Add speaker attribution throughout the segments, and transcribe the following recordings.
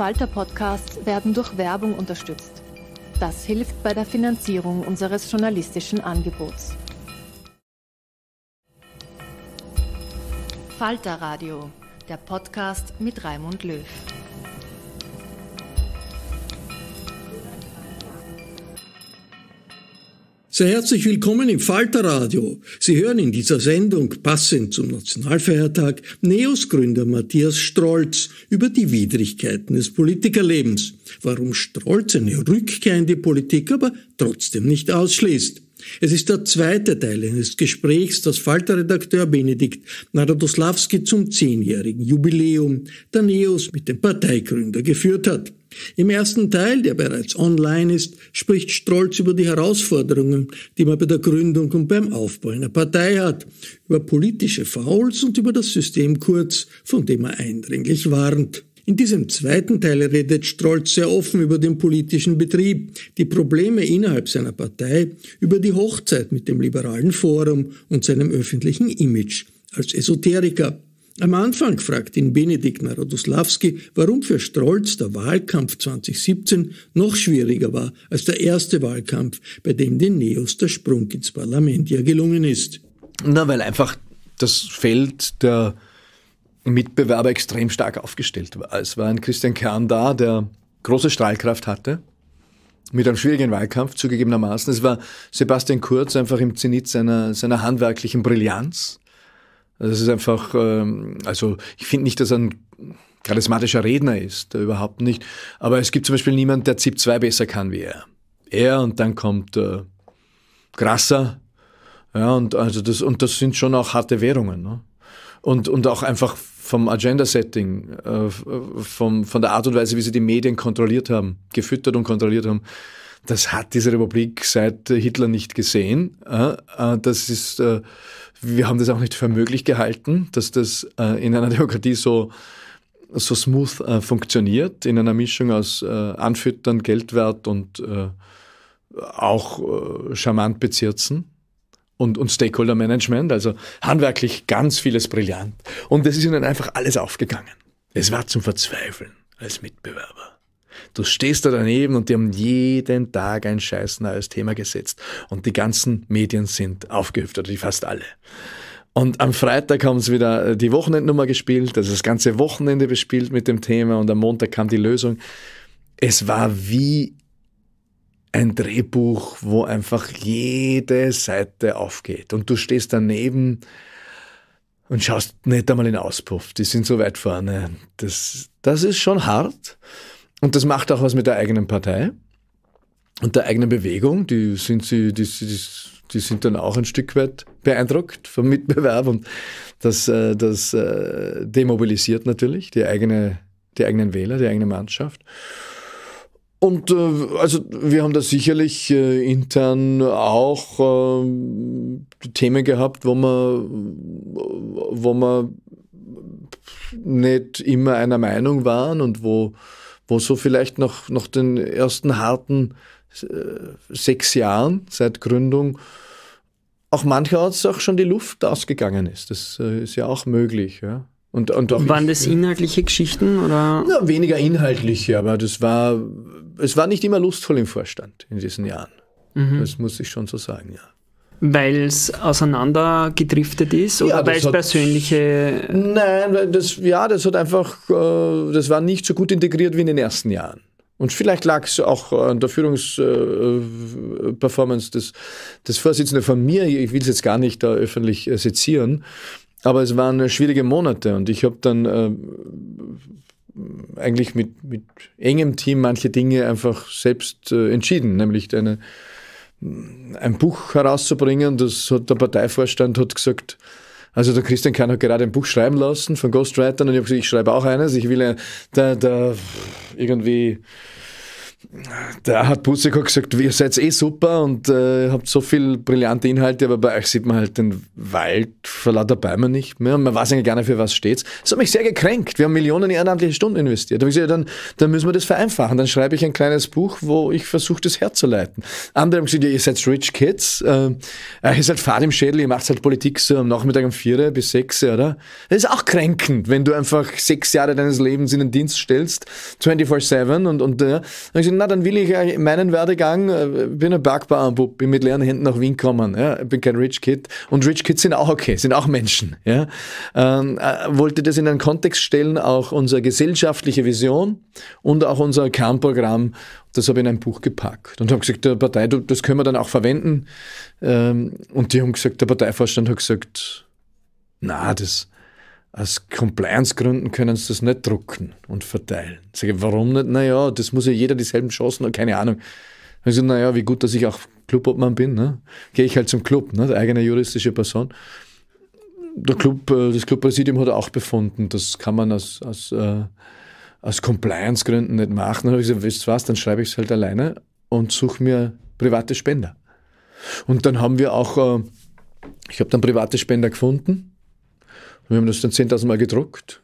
Speaker 1: Falter Podcasts werden durch Werbung unterstützt. Das hilft bei der Finanzierung unseres journalistischen Angebots. Falter Radio, der Podcast mit Raimund Löw.
Speaker 2: Sehr herzlich willkommen im Falterradio. Sie hören in dieser Sendung passend zum Nationalfeiertag Neos Gründer Matthias Strolz über die Widrigkeiten des Politikerlebens, warum Strolz eine Rückkehr in die Politik aber trotzdem nicht ausschließt. Es ist der zweite Teil eines Gesprächs, das Falter-Redakteur Benedikt Narodoslawski zum zehnjährigen Jubiläum der Neos mit dem Parteigründer geführt hat. Im ersten Teil, der bereits online ist, spricht Strolz über die Herausforderungen, die man bei der Gründung und beim Aufbau einer Partei hat, über politische Fouls und über das System Kurz, von dem er eindringlich warnt. In diesem zweiten Teil redet Strolz sehr offen über den politischen Betrieb, die Probleme innerhalb seiner Partei, über die Hochzeit mit dem liberalen Forum und seinem öffentlichen Image als Esoteriker. Am Anfang fragt ihn Benedikt Narodoslawski, warum für Strolz der Wahlkampf 2017 noch schwieriger war als der erste Wahlkampf, bei dem den Neos der Sprung ins Parlament ja gelungen ist. Na, weil einfach das Feld der Mitbewerber
Speaker 3: extrem stark aufgestellt war. Es war ein Christian Kern da, der große Strahlkraft hatte, mit einem schwierigen Wahlkampf zugegebenermaßen. Es war Sebastian Kurz einfach im Zenit seiner, seiner handwerklichen Brillanz. Das ist einfach, ähm, also ich finde nicht, dass er ein charismatischer Redner ist, äh, überhaupt nicht. Aber es gibt zum Beispiel niemanden, der ZIP 2 besser kann wie er. Er und dann kommt äh, Grasser. Ja, und, also das, und das sind schon auch harte Währungen. Ne? Und, und auch einfach vom Agenda-Setting, äh, vom, von der Art und Weise, wie sie die Medien kontrolliert haben, gefüttert und kontrolliert haben. Das hat diese Republik seit Hitler nicht gesehen. Äh, äh das ist äh, wir haben das auch nicht für möglich gehalten, dass das äh, in einer Demokratie so, so smooth äh, funktioniert, in einer Mischung aus äh, Anfüttern, Geldwert und äh, auch äh, charmant bezirzen und, und Stakeholder Management. Also handwerklich ganz vieles brillant. Und es ist ihnen einfach alles aufgegangen. Es war zum Verzweifeln als Mitbewerber. Du stehst da daneben und die haben jeden Tag ein scheiß neues Thema gesetzt. Und die ganzen Medien sind aufgehüpft, oder die fast alle. Und am Freitag haben sie wieder äh, die Wochenendnummer gespielt, also das ganze Wochenende bespielt mit dem Thema und am Montag kam die Lösung. Es war wie ein Drehbuch, wo einfach jede Seite aufgeht und du stehst daneben und schaust nicht einmal in den Auspuff. Die sind so weit vorne. Das, das ist schon hart. Und das macht auch was mit der eigenen Partei und der eigenen Bewegung. Die sind, sie, die, die, die sind dann auch ein Stück weit beeindruckt vom Mitbewerb und das, äh, das äh, demobilisiert natürlich die, eigene, die eigenen Wähler, die eigene Mannschaft. Und äh, also wir haben da sicherlich intern auch ähm, Themen gehabt, wo man, wo man nicht immer einer Meinung waren und wo wo so vielleicht nach, nach den ersten harten äh, sechs Jahren seit Gründung auch mancherorts auch schon die Luft ausgegangen ist. Das äh, ist ja auch möglich. Ja? Und, und auch Waren ich, das inhaltliche Geschichten? Oder? Na, weniger inhaltliche, aber das war, es war nicht immer lustvoll im Vorstand in diesen Jahren. Mhm. Das muss ich schon so sagen, ja
Speaker 1: weil es auseinandergedriftet ist oder weil es
Speaker 3: persönliche. Nein, das, ja, das hat einfach, äh, das war nicht so gut integriert wie in den ersten Jahren. Und vielleicht lag es auch an der Führungsperformance äh, äh, des, des Vorsitzenden von mir. Ich will es jetzt gar nicht da öffentlich sezieren, aber es waren schwierige Monate und ich habe dann äh, eigentlich mit, mit engem Team manche Dinge einfach selbst äh, entschieden, nämlich eine ein Buch herauszubringen. Das hat der Parteivorstand hat gesagt, also der Christian Kahn hat gerade ein Buch schreiben lassen von Ghostwritern und ich habe gesagt, ich schreibe auch eines. Ich will ein, da, da irgendwie da hat Busekok gesagt, ihr seid eh super und äh, habt so viel brillante Inhalte, aber bei euch sieht man halt den Wald vor lauter Bäumen nicht mehr man weiß eigentlich gar nicht, für was steht's. Das hat mich sehr gekränkt. Wir haben Millionen ehrenamtliche Stunden investiert. Da habe ich gesagt, dann, dann müssen wir das vereinfachen. Dann schreibe ich ein kleines Buch, wo ich versuche, das herzuleiten. Andere haben gesagt, ja, ihr seid rich kids, äh, äh, ihr seid fad im Schädel, ihr macht halt Politik so am Nachmittag um vier bis sechs, oder? Das ist auch kränkend, wenn du einfach sechs Jahre deines Lebens in den Dienst stellst, 24-7 und, und, äh, und ich gesagt, na, dann will ich meinen Werdegang, äh, bin ein Bergbauernbub, bin mit leeren Händen nach Wien gekommen, ja, bin kein Rich Kid. Und Rich Kids sind auch okay, sind auch Menschen. Ja. Ähm, äh, wollte das in einen Kontext stellen, auch unsere gesellschaftliche Vision und auch unser Kernprogramm. Das habe ich in ein Buch gepackt. Und habe gesagt, der Partei, das können wir dann auch verwenden. Ähm, und die haben gesagt, der Parteivorstand hat gesagt, na, das aus Compliance-Gründen können sie das nicht drucken und verteilen. Ich sage, warum nicht? Naja, das muss ja jeder dieselben Chancen haben, keine Ahnung. Ich sage, naja, wie gut, dass ich auch Clubobmann bin. Ne? Gehe ich halt zum Club, ne? eigene juristische Person. Der Club, äh, das Clubpräsidium hat auch befunden, das kann man aus, aus, äh, aus Compliance-Gründen nicht machen. Dann habe ich gesagt, wisst was, dann schreibe ich es halt alleine und suche mir private Spender. Und dann haben wir auch, äh, ich habe dann private Spender gefunden wir haben das dann 10.000 Mal gedruckt.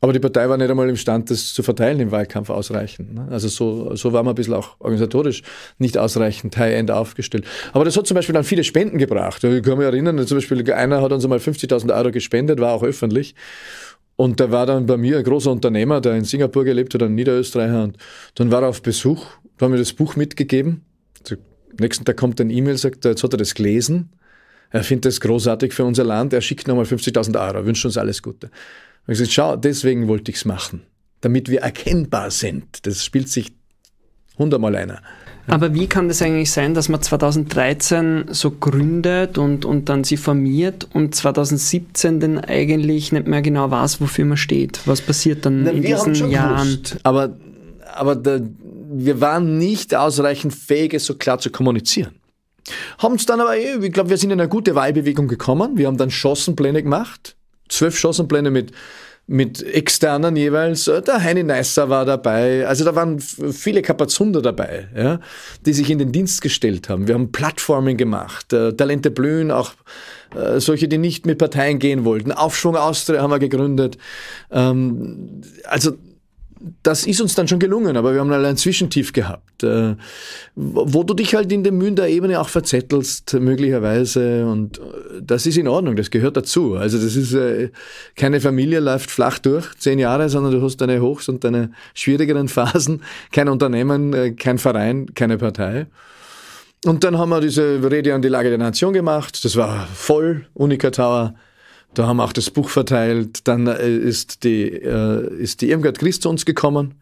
Speaker 3: Aber die Partei war nicht einmal imstand, das zu verteilen im Wahlkampf ausreichend. Ne? Also so, so war man ein bisschen auch organisatorisch nicht ausreichend high-end aufgestellt. Aber das hat zum Beispiel dann viele Spenden gebracht. Ich kann mich erinnern, zum Beispiel einer hat uns einmal 50.000 Euro gespendet, war auch öffentlich. Und da war dann bei mir ein großer Unternehmer, der in Singapur gelebt hat, ein Niederösterreicher. Und dann war er auf Besuch, da haben wir das Buch mitgegeben. Also, am nächsten Tag kommt ein E-Mail, sagt, er, jetzt hat er das gelesen er findet das großartig für unser Land, er schickt nochmal 50.000 Euro, wünscht uns alles Gute. Und ich gesagt, schau, deswegen wollte ich es machen, damit wir erkennbar sind. Das spielt sich hundertmal einer.
Speaker 1: Aber wie kann das eigentlich sein, dass man 2013 so gründet und, und dann sie formiert und 2017 denn eigentlich nicht mehr genau weiß, wofür man steht? Was passiert dann Na, in diesen Jahren? Lust,
Speaker 3: aber aber da, wir waren nicht ausreichend fähig, es so klar zu kommunizieren. Haben es dann aber, eh, ich glaube, wir sind in eine gute Wahlbewegung gekommen. Wir haben dann Chancenpläne gemacht. Zwölf Chancenpläne mit, mit externen jeweils. Äh, der Heini Neisser war dabei. Also da waren viele Kapazunder dabei, ja, die sich in den Dienst gestellt haben. Wir haben Plattformen gemacht. Äh, Talente blühen, auch äh, solche, die nicht mit Parteien gehen wollten. Aufschwung Austria haben wir gegründet. Ähm, also das ist uns dann schon gelungen, aber wir haben allein halt Zwischentief gehabt, äh, wo du dich halt in der Münder-Ebene auch verzettelst, möglicherweise. Und äh, das ist in Ordnung, das gehört dazu. Also das ist, äh, keine Familie läuft flach durch, zehn Jahre, sondern du hast deine Hochs und deine schwierigeren Phasen, kein Unternehmen, kein Verein, keine Partei. Und dann haben wir diese Rede an die Lage der Nation gemacht. Das war voll, Unica Tower. Da haben wir auch das Buch verteilt. Dann äh, ist die, äh, ist die Irmgard Christ zu uns gekommen.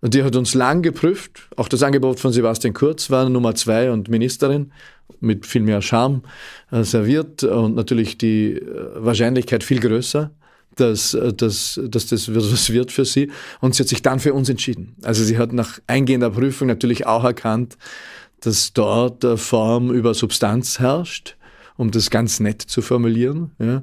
Speaker 3: Und die hat uns lang geprüft. Auch das Angebot von Sebastian Kurz war Nummer zwei und Ministerin mit viel mehr Charme äh, serviert und natürlich die Wahrscheinlichkeit viel größer, dass, dass, dass das was wird für sie. Und sie hat sich dann für uns entschieden. Also sie hat nach eingehender Prüfung natürlich auch erkannt, dass dort Form über Substanz herrscht um das ganz nett zu formulieren. Ja.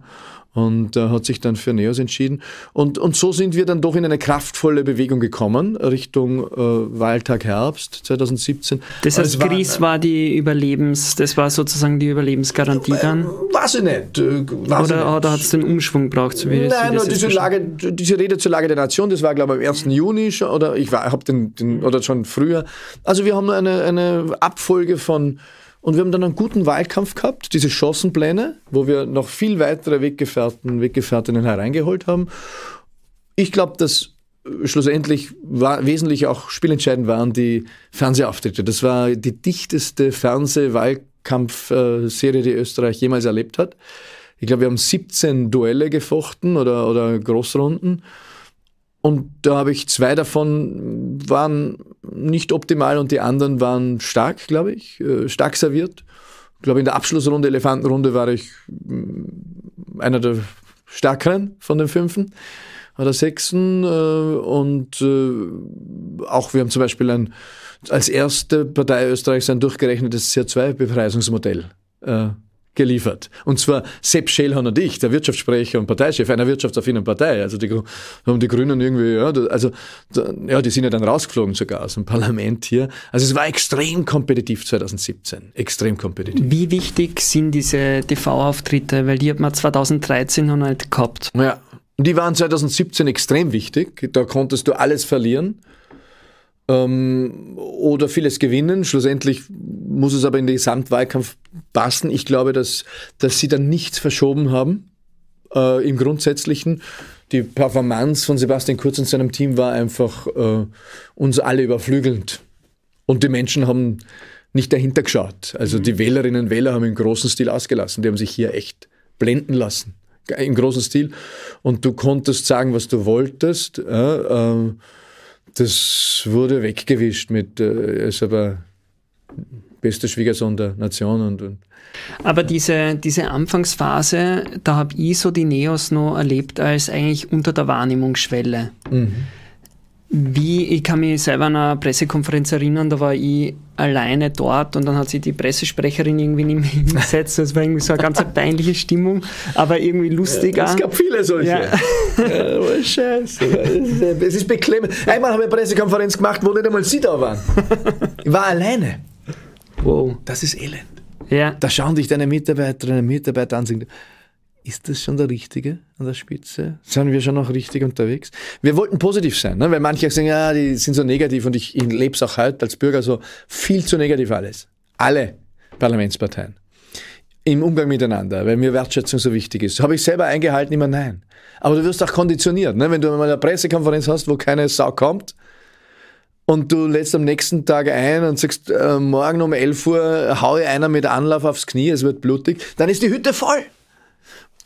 Speaker 3: Und äh, hat sich dann für Neos entschieden. Und, und so sind wir dann doch in eine kraftvolle Bewegung gekommen, Richtung äh, Wahltag Herbst 2017. Das heißt, war, Gries war die Überlebens, das war sozusagen die Überlebensgarantie äh, dann? Weiß ich nicht. Äh, weiß oder ich
Speaker 1: oder hat es den Umschwung gebraucht? So wie Nein, das diese, Lage,
Speaker 3: diese Rede zur Lage der Nation, das war glaube ich am 1. Juni schon, oder ich habe den, den, oder schon früher. Also wir haben eine, eine Abfolge von und wir haben dann einen guten Wahlkampf gehabt, diese Chancenpläne, wo wir noch viel weitere Weggefährten, Weggefährtinnen hereingeholt haben. Ich glaube, dass schlussendlich war, wesentlich auch spielentscheidend waren die Fernsehauftritte. Das war die dichteste Fernsehwahlkampfserie, äh, die Österreich jemals erlebt hat. Ich glaube, wir haben 17 Duelle gefochten oder, oder Großrunden. Und da habe ich zwei davon waren nicht optimal und die anderen waren stark, glaube ich, äh, stark serviert. Ich glaube, in der Abschlussrunde, Elefantenrunde, war ich mm, einer der stärkeren von den fünften oder sechsten. Äh, und äh, auch wir haben zum Beispiel ein, als erste Partei Österreichs ein durchgerechnetes CO2-Bepreisungsmodell geliefert. Und zwar Sepp Schellhorn und ich, der Wirtschaftssprecher und Parteichef einer wirtschaftsaffinen Partei. Also die, haben die Grünen irgendwie, ja, also, ja, die sind ja dann rausgeflogen sogar aus dem Parlament hier. Also es war extrem kompetitiv 2017. Extrem kompetitiv.
Speaker 1: Wie wichtig sind diese
Speaker 3: TV-Auftritte? Weil die hat man 2013 noch nicht gehabt. Ja. Die waren 2017 extrem wichtig. Da konntest du alles verlieren ähm, oder vieles gewinnen. Schlussendlich muss es aber in den Gesamtwahlkampf passen. Ich glaube, dass, dass sie dann nichts verschoben haben äh, im Grundsätzlichen. Die Performance von Sebastian Kurz und seinem Team war einfach äh, uns alle überflügelnd. Und die Menschen haben nicht dahinter geschaut. Also mhm. die Wählerinnen und Wähler haben im großen Stil ausgelassen. Die haben sich hier echt blenden lassen. Im großen Stil. Und du konntest sagen, was du wolltest. Äh, das wurde weggewischt mit, äh, ist aber bester Schwiegersohn der Nation und, und.
Speaker 1: Aber diese, diese Anfangsphase, da habe ich so die Neos noch erlebt als eigentlich unter der Wahrnehmungsschwelle. Mhm wie, ich kann mich selber an einer Pressekonferenz erinnern, da war ich alleine dort und dann hat sich die Pressesprecherin irgendwie nicht mehr hingesetzt. Das war irgendwie so eine ganz peinliche Stimmung, aber irgendwie lustig. es gab viele solche. Ja.
Speaker 3: ja Scheiße. Es ist beklemmend. Einmal haben wir eine Pressekonferenz gemacht, wo nicht einmal Sie da waren. Ich war alleine. Wow. Das ist elend. Ja. Da schauen dich deine Mitarbeiterinnen und Mitarbeiter an und sagen, ist das schon der Richtige an der Spitze? Sind wir schon noch richtig unterwegs? Wir wollten positiv sein, ne? weil manche sagen, ja, die sind so negativ und ich, ich lebe es auch heute halt als Bürger so viel zu negativ alles. Alle Parlamentsparteien. Im Umgang miteinander, weil mir Wertschätzung so wichtig ist. Habe ich selber eingehalten, immer nein. Aber du wirst auch konditioniert. Ne? Wenn du mal eine Pressekonferenz hast, wo keine Sau kommt, und du lädst am nächsten Tag ein und sagst, äh, morgen um 11 Uhr haue einer mit Anlauf aufs Knie, es wird blutig, dann ist die Hütte voll.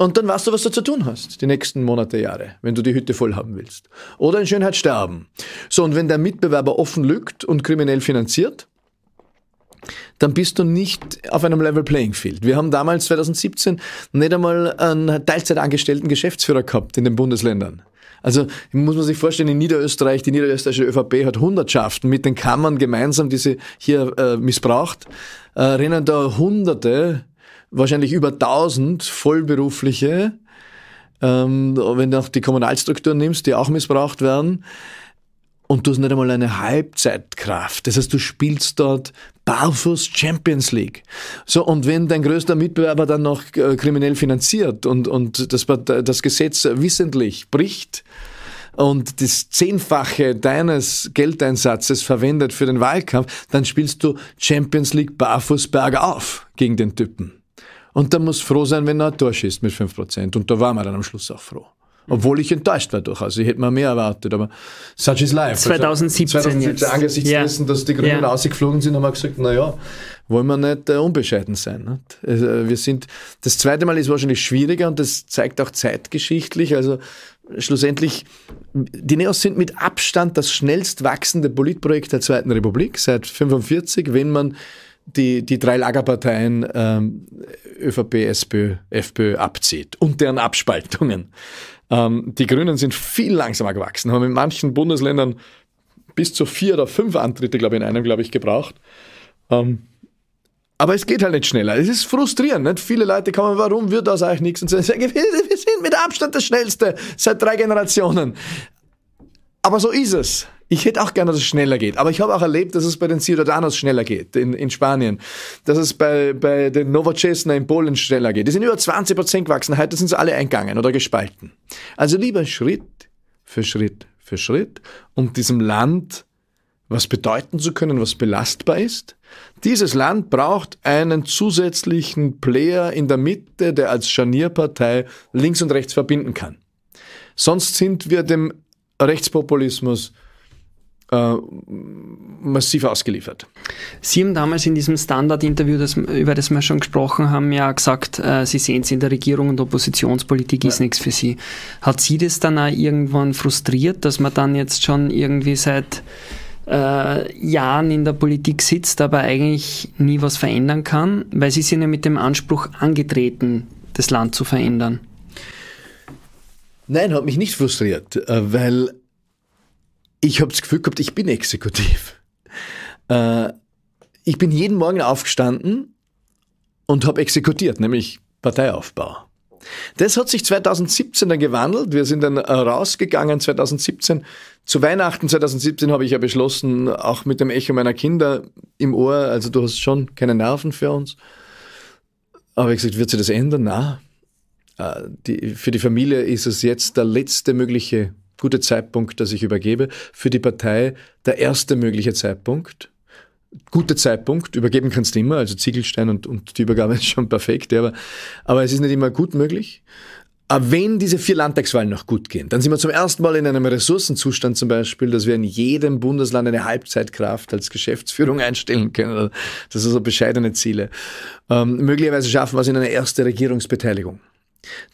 Speaker 3: Und dann weißt du, was du zu tun hast, die nächsten Monate, Jahre, wenn du die Hütte voll haben willst. Oder in Schönheit sterben. So, und wenn der Mitbewerber offen lügt und kriminell finanziert, dann bist du nicht auf einem Level Playing Field. Wir haben damals 2017 nicht einmal einen Teilzeitangestellten Geschäftsführer gehabt in den Bundesländern. Also muss man sich vorstellen, in Niederösterreich, die niederösterreichische ÖVP hat Hundertschaften mit den Kammern gemeinsam, die sie hier äh, missbraucht, äh, rennen da Hunderte wahrscheinlich über 1000 Vollberufliche, ähm, wenn du auch die Kommunalstrukturen nimmst, die auch missbraucht werden. Und du hast nicht einmal eine Halbzeitkraft. Das heißt, du spielst dort barfuß Champions League. So, und wenn dein größter Mitbewerber dann noch äh, kriminell finanziert und, und das, das Gesetz wissentlich bricht, und das Zehnfache deines Geldeinsatzes verwendet für den Wahlkampf, dann spielst du Champions League Barfuß bergauf gegen den Typen. Und da muss froh sein, wenn er ein Tor schießt mit 5%. Und da waren wir dann am Schluss auch froh. Obwohl ich enttäuscht war durchaus. Ich hätte mir mehr erwartet, aber such is life. 2017. Also 2017 jetzt. angesichts ja. dessen, dass die Grünen ja. ausgeflogen sind, haben wir gesagt, naja, wollen wir nicht äh, unbescheiden sein. Nicht? Also, wir sind, das zweite Mal ist wahrscheinlich schwieriger und das zeigt auch zeitgeschichtlich. Also schlussendlich, die Neos sind mit Abstand das schnellst wachsende Politprojekt der Zweiten Republik seit 1945, wenn man die, die drei Lagerparteien ähm, ÖVP, SPÖ, FPÖ abzieht und deren Abspaltungen. Ähm, die Grünen sind viel langsamer gewachsen, haben in manchen Bundesländern bis zu vier oder fünf Antritte, glaube ich, in einem, glaube ich, gebraucht. Ähm, aber es geht halt nicht schneller. Es ist frustrierend. Nicht? Viele Leute kommen, warum wird das eigentlich nichts? Und sagen, wir sind mit Abstand das Schnellste seit drei Generationen. Aber so ist es. Ich hätte auch gerne, dass es schneller geht. Aber ich habe auch erlebt, dass es bei den Ciudadanos schneller geht in, in Spanien. Dass es bei, bei den Novochesna in Polen schneller geht. Die sind über 20 Prozent gewachsen. Heute sind sie alle eingegangen oder gespalten. Also lieber Schritt für Schritt für Schritt, um diesem Land was bedeuten zu können, was belastbar ist. Dieses Land braucht einen zusätzlichen Player in der Mitte, der als Scharnierpartei links und rechts verbinden kann. Sonst sind wir dem Rechtspopulismus äh, massiv ausgeliefert.
Speaker 1: Sie haben damals in diesem Standard-Interview, das, über das wir schon gesprochen haben, ja gesagt, äh, Sie sehen es in der Regierung und Oppositionspolitik ja. ist nichts für Sie. Hat Sie das dann auch irgendwann frustriert, dass man dann jetzt schon irgendwie seit äh, Jahren in der Politik sitzt, aber eigentlich nie was verändern kann? Weil Sie sind ja mit dem Anspruch angetreten,
Speaker 3: das Land zu verändern. Nein, hat mich nicht frustriert, äh, weil ich habe das Gefühl gehabt, ich bin exekutiv. Äh, ich bin jeden Morgen aufgestanden und habe exekutiert, nämlich Parteiaufbau. Das hat sich 2017 dann gewandelt. Wir sind dann äh, rausgegangen 2017. Zu Weihnachten 2017 habe ich ja beschlossen, auch mit dem Echo meiner Kinder im Ohr, also du hast schon keine Nerven für uns. Aber ich gesagt, wird sich das ändern? Na, äh, für die Familie ist es jetzt der letzte mögliche gute Zeitpunkt, dass ich übergebe. Für die Partei der erste mögliche Zeitpunkt. Guter Zeitpunkt, übergeben kannst du immer, also Ziegelstein und, und die Übergabe ist schon perfekt, ja, aber, aber es ist nicht immer gut möglich. Aber wenn diese vier Landtagswahlen noch gut gehen, dann sind wir zum ersten Mal in einem Ressourcenzustand zum Beispiel, dass wir in jedem Bundesland eine Halbzeitkraft als Geschäftsführung einstellen können. Das sind so bescheidene Ziele. Ähm, möglicherweise schaffen wir es in eine erste Regierungsbeteiligung.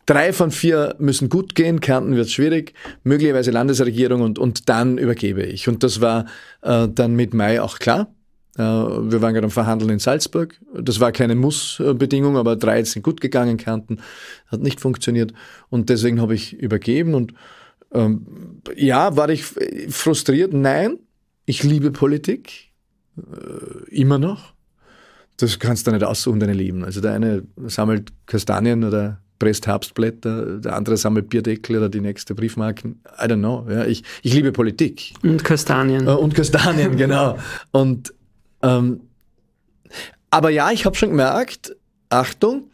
Speaker 3: Drei von vier müssen gut gehen, Kärnten wird schwierig, möglicherweise Landesregierung und, und dann übergebe ich. Und das war äh, dann mit Mai auch klar. Äh, wir waren gerade am Verhandeln in Salzburg. Das war keine Muss-Bedingung, aber drei sind gut gegangen, Kärnten hat nicht funktioniert. Und deswegen habe ich übergeben. Und ähm, ja, war ich frustriert? Nein, ich liebe Politik, äh, immer noch. Das kannst du nicht aussuchen, deine Lieben. Also der eine sammelt Kastanien oder presst Herbstblätter, der andere sammelt Bierdeckel oder die nächste Briefmarken. I don't know. Ja, ich, ich liebe Politik. Und Kastanien. Äh, und Kastanien, genau. Und, ähm, aber ja, ich habe schon gemerkt, Achtung,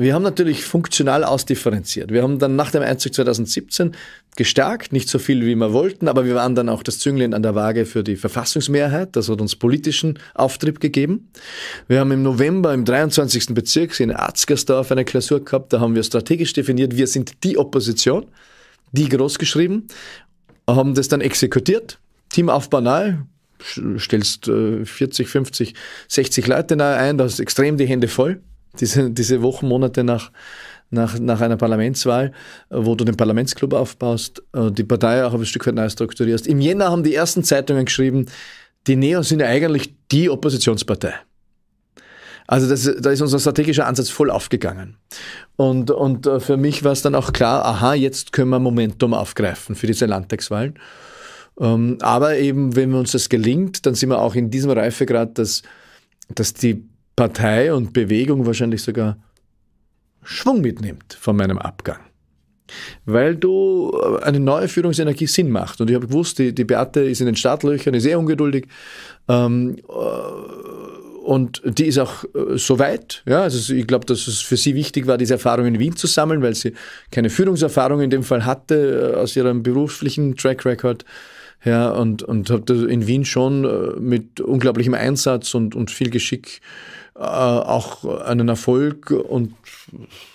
Speaker 3: wir haben natürlich funktional ausdifferenziert. Wir haben dann nach dem Einzug 2017 gestärkt, nicht so viel wie wir wollten, aber wir waren dann auch das Zünglein an der Waage für die Verfassungsmehrheit. Das hat uns politischen Auftrieb gegeben. Wir haben im November im 23. Bezirk in Arzgersdorf eine Klausur gehabt. Da haben wir strategisch definiert, wir sind die Opposition, die großgeschrieben, haben das dann exekutiert. Teamaufbau nahe, stellst 40, 50, 60 Leute nahe ein, da hast extrem die Hände voll diese, diese Wochen, Monate nach, nach, nach einer Parlamentswahl, äh, wo du den Parlamentsclub aufbaust, äh, die Partei auch ein Stück weit neu strukturierst. Im Jänner haben die ersten Zeitungen geschrieben, die Neos sind ja eigentlich die Oppositionspartei. Also das, da ist unser strategischer Ansatz voll aufgegangen. Und, und äh, für mich war es dann auch klar, aha, jetzt können wir Momentum aufgreifen für diese Landtagswahlen. Ähm, aber eben, wenn uns das gelingt, dann sind wir auch in diesem Reifegrad, dass, dass die Partei und Bewegung wahrscheinlich sogar Schwung mitnimmt von meinem Abgang. Weil du äh, eine neue Führungsenergie Sinn macht. Und ich habe gewusst, die, die Beate ist in den Startlöchern, ist sehr ungeduldig. Ähm, äh, und die ist auch äh, so weit. Ja? Also ich glaube, dass es für sie wichtig war, diese Erfahrung in Wien zu sammeln, weil sie keine Führungserfahrung in dem Fall hatte, aus ihrem beruflichen Track Record her. Und, und habe in Wien schon mit unglaublichem Einsatz und, und viel Geschick äh, äh, auch einen Erfolg und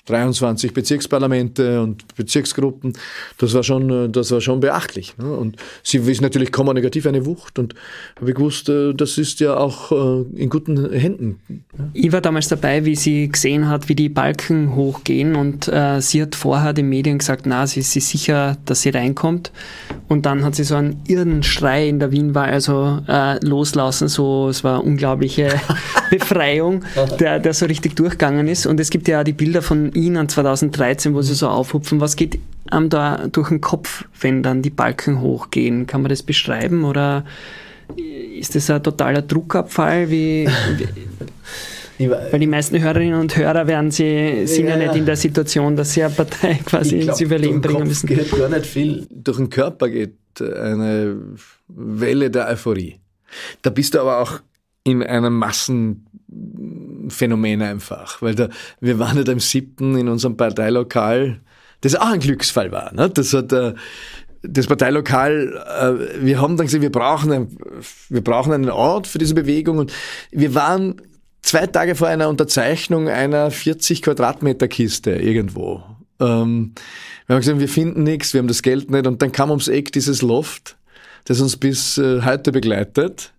Speaker 3: 23 Bezirksparlamente und Bezirksgruppen. Das war schon, äh, das war schon beachtlich. Ne? Und sie ist natürlich kommunikativ eine Wucht und habe gewusst, äh, das ist ja auch äh, in guten Händen. Ne? Ich war damals dabei, wie sie gesehen hat, wie die
Speaker 1: Balken hochgehen und äh, sie hat vorher den Medien gesagt, na, sie ist sicher, dass sie reinkommt. Und dann hat sie so einen irren Schrei in der Wien war, also äh, loslassen, so, es war unglaubliche Befreiung, der, der so richtig durchgegangen ist. Und es gibt ja auch die Bilder von Ihnen 2013, wo Sie so mhm. aufhupfen, was geht einem da durch den Kopf, wenn dann die Balken hochgehen? Kann man das beschreiben oder ist das ein totaler Druckabfall? Wie, wie weil die meisten Hörerinnen und Hörer werden sie,
Speaker 3: sind ja, ja nicht in
Speaker 1: der Situation, dass sie eine Partei quasi glaub, ins Überleben bringen müssen. Geht
Speaker 3: gar nicht viel. Durch den Körper geht eine Welle der Euphorie. Da bist du aber auch in einer Massen Phänomen einfach, weil da, wir waren halt am siebten in unserem Parteilokal, das auch ein Glücksfall war. Ne? Das hat äh, das Parteilokal, äh, wir haben dann gesagt, wir brauchen, ein, wir brauchen einen Ort für diese Bewegung und wir waren zwei Tage vor einer Unterzeichnung einer 40 Quadratmeter Kiste irgendwo. Ähm, wir haben gesagt, wir finden nichts, wir haben das Geld nicht und dann kam ums Eck dieses Loft, das uns bis äh, heute begleitet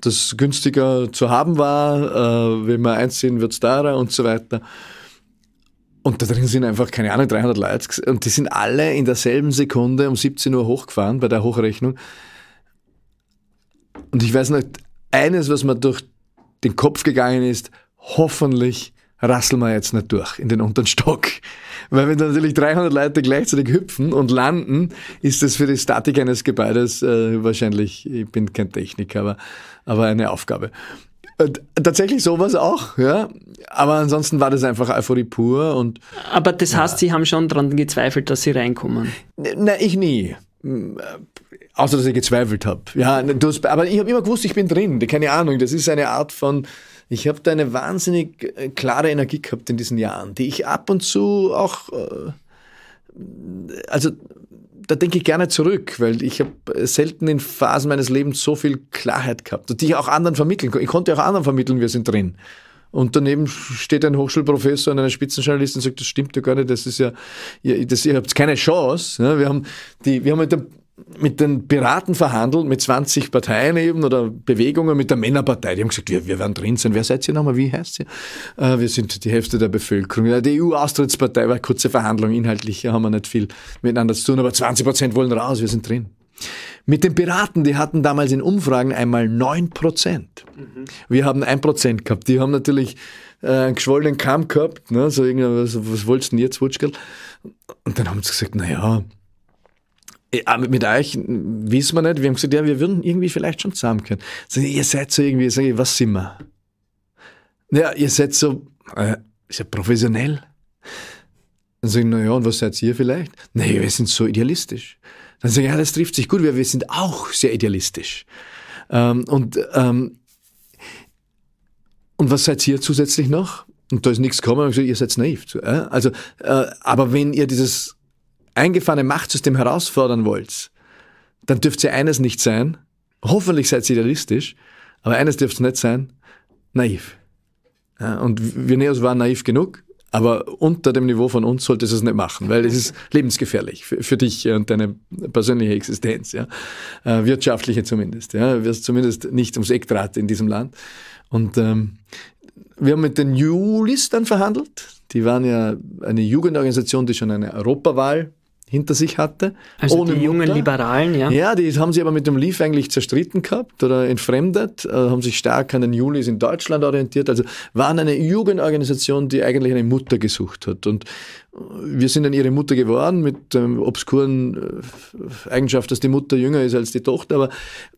Speaker 3: das günstiger zu haben war. Äh, wenn wir einziehen, wird es teurer und so weiter. Und da drin sind einfach, keine Ahnung, 300 Leute. Und die sind alle in derselben Sekunde um 17 Uhr hochgefahren bei der Hochrechnung. Und ich weiß noch, eines, was mir durch den Kopf gegangen ist, hoffentlich rasseln wir jetzt nicht durch in den unteren Stock. Weil wenn da natürlich 300 Leute gleichzeitig hüpfen und landen, ist das für die Statik eines Gebäudes äh, wahrscheinlich, ich bin kein Techniker, aber, aber eine Aufgabe. Äh, tatsächlich sowas auch, ja. Aber ansonsten war das einfach Euphorie
Speaker 1: pur und. Aber das heißt, ja. Sie haben schon daran gezweifelt, dass Sie reinkommen. Nein, ich nie.
Speaker 3: Äh, außer, dass ich gezweifelt habe. Ja, aber ich habe immer gewusst, ich bin drin. Keine Ahnung, das ist eine Art von ich habe da eine wahnsinnig äh, klare Energie gehabt in diesen Jahren, die ich ab und zu auch, äh, also da denke ich gerne zurück, weil ich habe äh, selten in Phasen meines Lebens so viel Klarheit gehabt, die ich auch anderen vermitteln konnte. Ich konnte auch anderen vermitteln, wir sind drin. Und daneben steht ein Hochschulprofessor und eine Spitzenjournalistin und sagt, das stimmt ja gar nicht, das ist ja, ihr, das, ihr habt keine Chance. Ne? Wir haben, die, wir haben mit der mit den Piraten verhandelt, mit 20 Parteien eben oder Bewegungen, mit der Männerpartei. Die haben gesagt, wir, wir werden drin sein. Wer seid ihr nochmal? Wie heißt ihr? Äh, wir sind die Hälfte der Bevölkerung. Die EU-Austrittspartei war kurze Verhandlung. Inhaltlich haben wir nicht viel miteinander zu tun, aber 20 Prozent wollen raus. Wir sind drin. Mit den Piraten, die hatten damals in Umfragen einmal 9 Prozent. Mhm. Wir haben 1 Prozent gehabt. Die haben natürlich äh, einen geschwollenen Kamm gehabt. Ne? So irgendwas, was wolltest du denn jetzt, Wutschkerl? Und dann haben sie gesagt, naja, ja, äh, ah, mit, mit euch wissen wir nicht. Wir haben gesagt, ja, wir würden irgendwie vielleicht schon zusammenkommen. So, ihr seid so irgendwie, sage ich, was sind wir? Naja, ihr seid so, äh, ist ja professionell. Dann sage ich, naja, und was seid ihr vielleicht? Nee, wir sind so idealistisch. Dann sage ich, ja, das trifft sich gut, weil wir sind auch sehr idealistisch. Ähm, und, ähm, und was seid ihr zusätzlich noch? Und da ist nichts gekommen, ich gesagt, ihr seid naiv. Äh? Also, äh, aber wenn ihr dieses eingefahrene Machtsystem herausfordern wollt, dann dürft ihr eines nicht sein. Hoffentlich seid ihr realistisch, aber eines dürft ihr nicht sein, naiv. Und wir Neos waren naiv genug, aber unter dem Niveau von uns solltest du es nicht machen, weil es ist lebensgefährlich für, für dich und deine persönliche Existenz, ja. Äh, wirtschaftliche zumindest. Ja. Du wirst zumindest nicht ums Eck draht in diesem Land. Und ähm, wir haben mit den Julis dann verhandelt. Die waren ja eine Jugendorganisation, die schon eine Europawahl hinter sich hatte. Also die Mutter. jungen Liberalen, ja? Ja, die haben sich aber mit dem Leave eigentlich zerstritten gehabt oder entfremdet, äh, haben sich stark an den Julis in Deutschland orientiert, also waren eine Jugendorganisation, die eigentlich eine Mutter gesucht hat. Und äh, wir sind dann ihre Mutter geworden mit der obskuren äh, Eigenschaft, dass die Mutter jünger ist als die Tochter, aber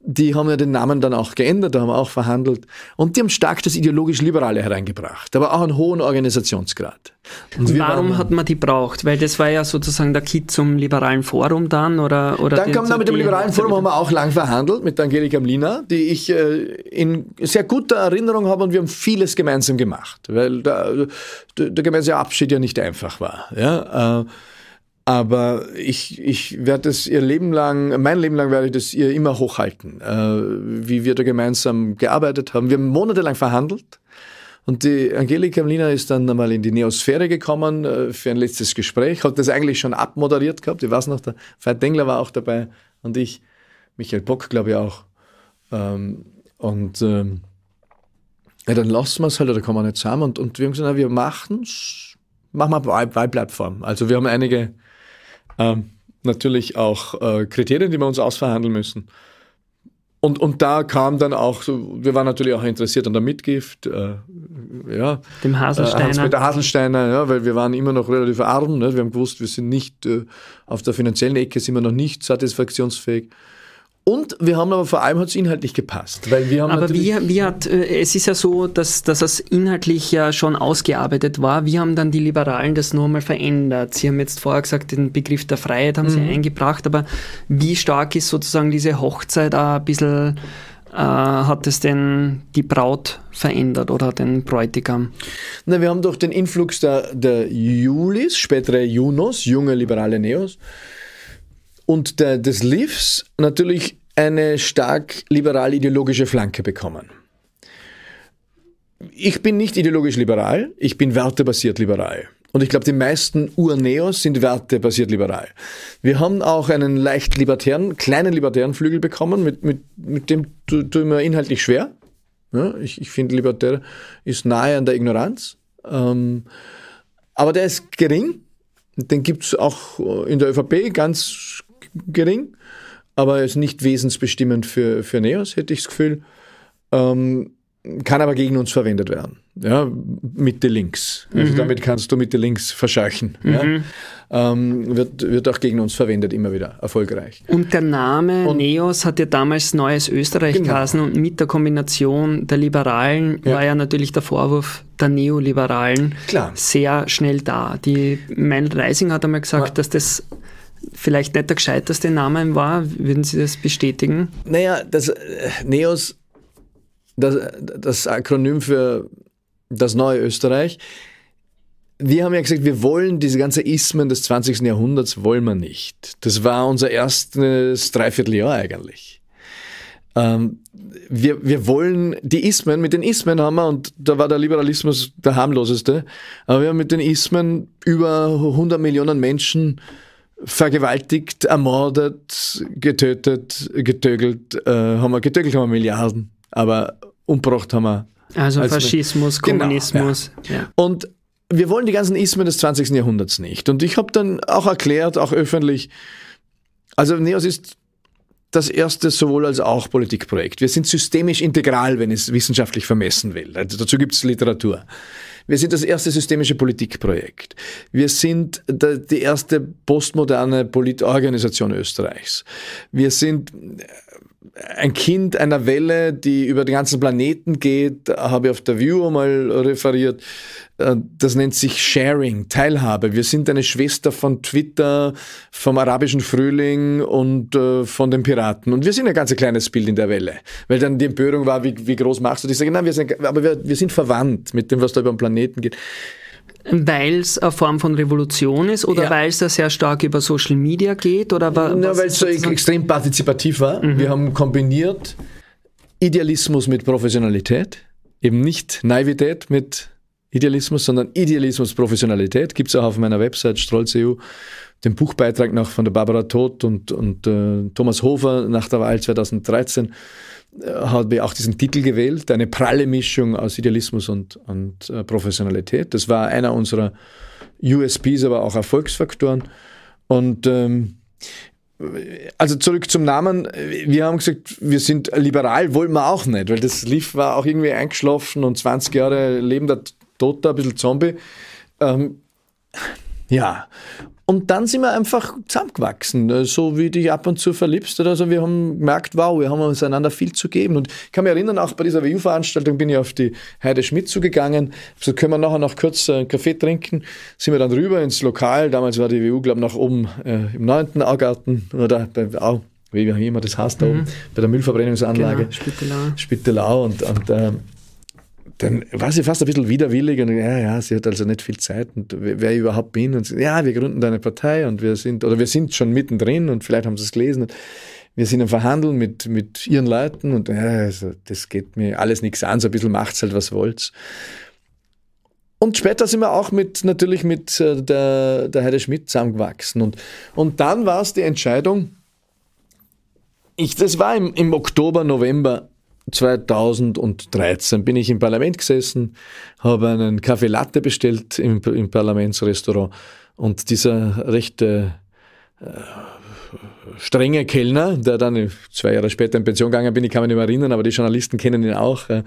Speaker 3: die haben ja den Namen dann auch geändert, da haben wir auch verhandelt. Und die haben stark das ideologisch-liberale hereingebracht, aber auch einen hohen Organisationsgrad.
Speaker 1: Und Warum waren, hat man die braucht? Weil das war ja sozusagen der Kitzel zum liberalen Forum dann oder, oder Dann kam dann mit dem liberalen
Speaker 3: Forum haben wir auch lang verhandelt mit Angelika Mlina, die ich äh, in sehr guter Erinnerung habe und wir haben vieles gemeinsam gemacht, weil da, der gemeinsame Abschied ja nicht einfach war. Ja? Äh, aber ich, ich werde das ihr Leben lang, mein Leben lang werde ich das ihr immer hochhalten, äh, wie wir da gemeinsam gearbeitet haben. Wir haben monatelang verhandelt und die Angelika Mlina ist dann einmal in die Neosphäre gekommen äh, für ein letztes Gespräch, hat das eigentlich schon abmoderiert gehabt. Ich weiß noch, der Veit Dengler war auch dabei und ich, Michael Bock, glaube ich auch. Ähm, und ähm, ja, dann lassen wir es halt oder kommen wir nicht zusammen. Und, und wir haben gesagt, na, wir machen es, machen wir eine Wahlplattform. Also wir haben einige ähm, natürlich auch äh, Kriterien, die wir uns ausverhandeln müssen. Und, und da kam dann auch, wir waren natürlich auch interessiert an der Mitgift, äh, ja. Dem Haselsteiner. Mit äh, der Haselsteiner, ja, weil wir waren immer noch relativ arm. Ne? Wir haben gewusst, wir sind nicht, äh, auf der finanziellen Ecke sind wir noch nicht satisfaktionsfähig. Und wir haben aber vor allem hat es inhaltlich gepasst, weil wir haben aber wie, wir,
Speaker 1: hat, äh, es ist ja so, dass, dass das inhaltlich ja schon ausgearbeitet war. Wir haben dann die Liberalen das nur nochmal verändert. Sie haben jetzt vorher gesagt, den Begriff der Freiheit haben mhm. sie eingebracht, aber wie stark ist sozusagen diese Hochzeit auch ein bisschen äh, hat es denn die Braut verändert
Speaker 3: oder den Bräutigam? Na, wir haben durch den Influx der, der Julis, spätere Junos, junge liberale Neos und der, des Livs natürlich eine stark liberal-ideologische Flanke bekommen. Ich bin nicht ideologisch liberal, ich bin wertebasiert liberal. Und ich glaube, die meisten Urneos sind wertebasiert liberal. Wir haben auch einen leicht libertären, kleinen libertären Flügel bekommen, mit, mit, mit dem tue mir inhaltlich schwer. Ja, ich, ich finde, libertär ist nahe an der Ignoranz. Ähm, aber der ist gering. Den gibt es auch äh, in der ÖVP ganz gering aber ist nicht wesensbestimmend für, für Neos, hätte ich das Gefühl. Ähm, kann aber gegen uns verwendet werden. Ja, Mitte links. Also mhm. damit kannst du Mitte links verscheuchen. Mhm. Ja. Ähm, wird, wird auch gegen uns verwendet, immer wieder erfolgreich.
Speaker 1: Und der Name und, Neos hat ja damals Neues Österreich genau. Kassen und mit der Kombination der Liberalen ja. war ja natürlich der Vorwurf der Neoliberalen Klar. sehr schnell da. Die Meinl Reising hat einmal gesagt, ja. dass das vielleicht nicht der gescheiteste Name war. Würden Sie das bestätigen?
Speaker 3: Naja, das äh, NEOS, das, das Akronym für das neue Österreich, wir haben ja gesagt, wir wollen diese ganze Ismen des 20. Jahrhunderts wollen wir nicht. Das war unser erstes Dreivierteljahr eigentlich. Ähm, wir, wir wollen die Ismen, mit den Ismen haben wir, und da war der Liberalismus der harmloseste, aber wir haben mit den Ismen über 100 Millionen Menschen vergewaltigt, ermordet, getötet, getögelt, äh, haben wir getögelt haben wir Milliarden, aber umgebracht haben wir. Also, also Faschismus, genau, Kommunismus. Ja. Ja. Und wir wollen die ganzen Ismen des 20. Jahrhunderts nicht. Und ich habe dann auch erklärt, auch öffentlich, also Neos ist das erste sowohl als auch Politikprojekt. Wir sind systemisch integral, wenn es wissenschaftlich vermessen will. Also dazu gibt es Literatur. Wir sind das erste systemische Politikprojekt. Wir sind die erste postmoderne Politorganisation Österreichs. Wir sind äh, ein Kind einer Welle, die über den ganzen Planeten geht, habe ich auf der View mal referiert. Äh, das nennt sich Sharing, Teilhabe. Wir sind eine Schwester von Twitter, vom arabischen Frühling und äh, von den Piraten. Und wir sind ein ganz kleines Bild in der Welle. Weil dann die Empörung war, wie, wie groß machst du das? Ich sage, nein, wir sind, aber wir, wir sind verwandt mit dem, was da über den Planeten geht. Weil es eine Form von Revolution ist oder ja. weil es da sehr stark über Social Media geht? Oder ja, weil es so extrem partizipativ war. Mhm. Wir haben kombiniert Idealismus mit Professionalität, eben nicht Naivität mit Idealismus, sondern Idealismus, Professionalität. Gibt es auch auf meiner Website strolz.eu den Buchbeitrag noch von der Barbara Todt und, und äh, Thomas Hofer nach der Wahl 2013 habe ich auch diesen Titel gewählt, eine pralle Mischung aus Idealismus und, und äh, Professionalität. Das war einer unserer USPs, aber auch Erfolgsfaktoren. Und ähm, also zurück zum Namen. Wir haben gesagt, wir sind liberal, wollen wir auch nicht, weil das lief war auch irgendwie eingeschlafen und 20 Jahre Leben der Toter, ein bisschen Zombie. Ähm, ja, und dann sind wir einfach zusammengewachsen, äh, so wie dich ab und zu verliebst. oder so. wir haben gemerkt, wow, wir haben uns einander viel zu geben. Und ich kann mich erinnern, auch bei dieser WU-Veranstaltung bin ich auf die Heide Schmidt zugegangen. So können wir nachher noch kurz einen äh, Kaffee trinken. Sind wir dann rüber ins Lokal. Damals war die WU, glaube ich, noch oben äh, im 9. Augarten oder bei auch, wie immer das heißt da mhm. oben, bei der Müllverbrennungsanlage. Genau, Spittelau. Spittelau und, und ähm, dann war sie fast ein bisschen widerwillig und ja, ja, sie hat also nicht viel Zeit und wer ich überhaupt bin und ja, wir gründen deine Partei und wir sind, oder wir sind schon mittendrin und vielleicht haben sie es gelesen und wir sind im Verhandeln mit, mit ihren Leuten und ja, also das geht mir alles nichts an, so ein bisschen macht's halt, was wollt's. Und später sind wir auch mit, natürlich mit äh, der, der Heide Schmidt zusammengewachsen und, und dann war es die Entscheidung, ich, das war im, im Oktober, November 2013 bin ich im Parlament gesessen, habe einen Kaffee Latte bestellt im, im Parlamentsrestaurant und dieser rechte äh, strenge Kellner, der dann zwei Jahre später in Pension gegangen bin, ich kann mich nicht mehr erinnern, aber die Journalisten kennen ihn auch äh,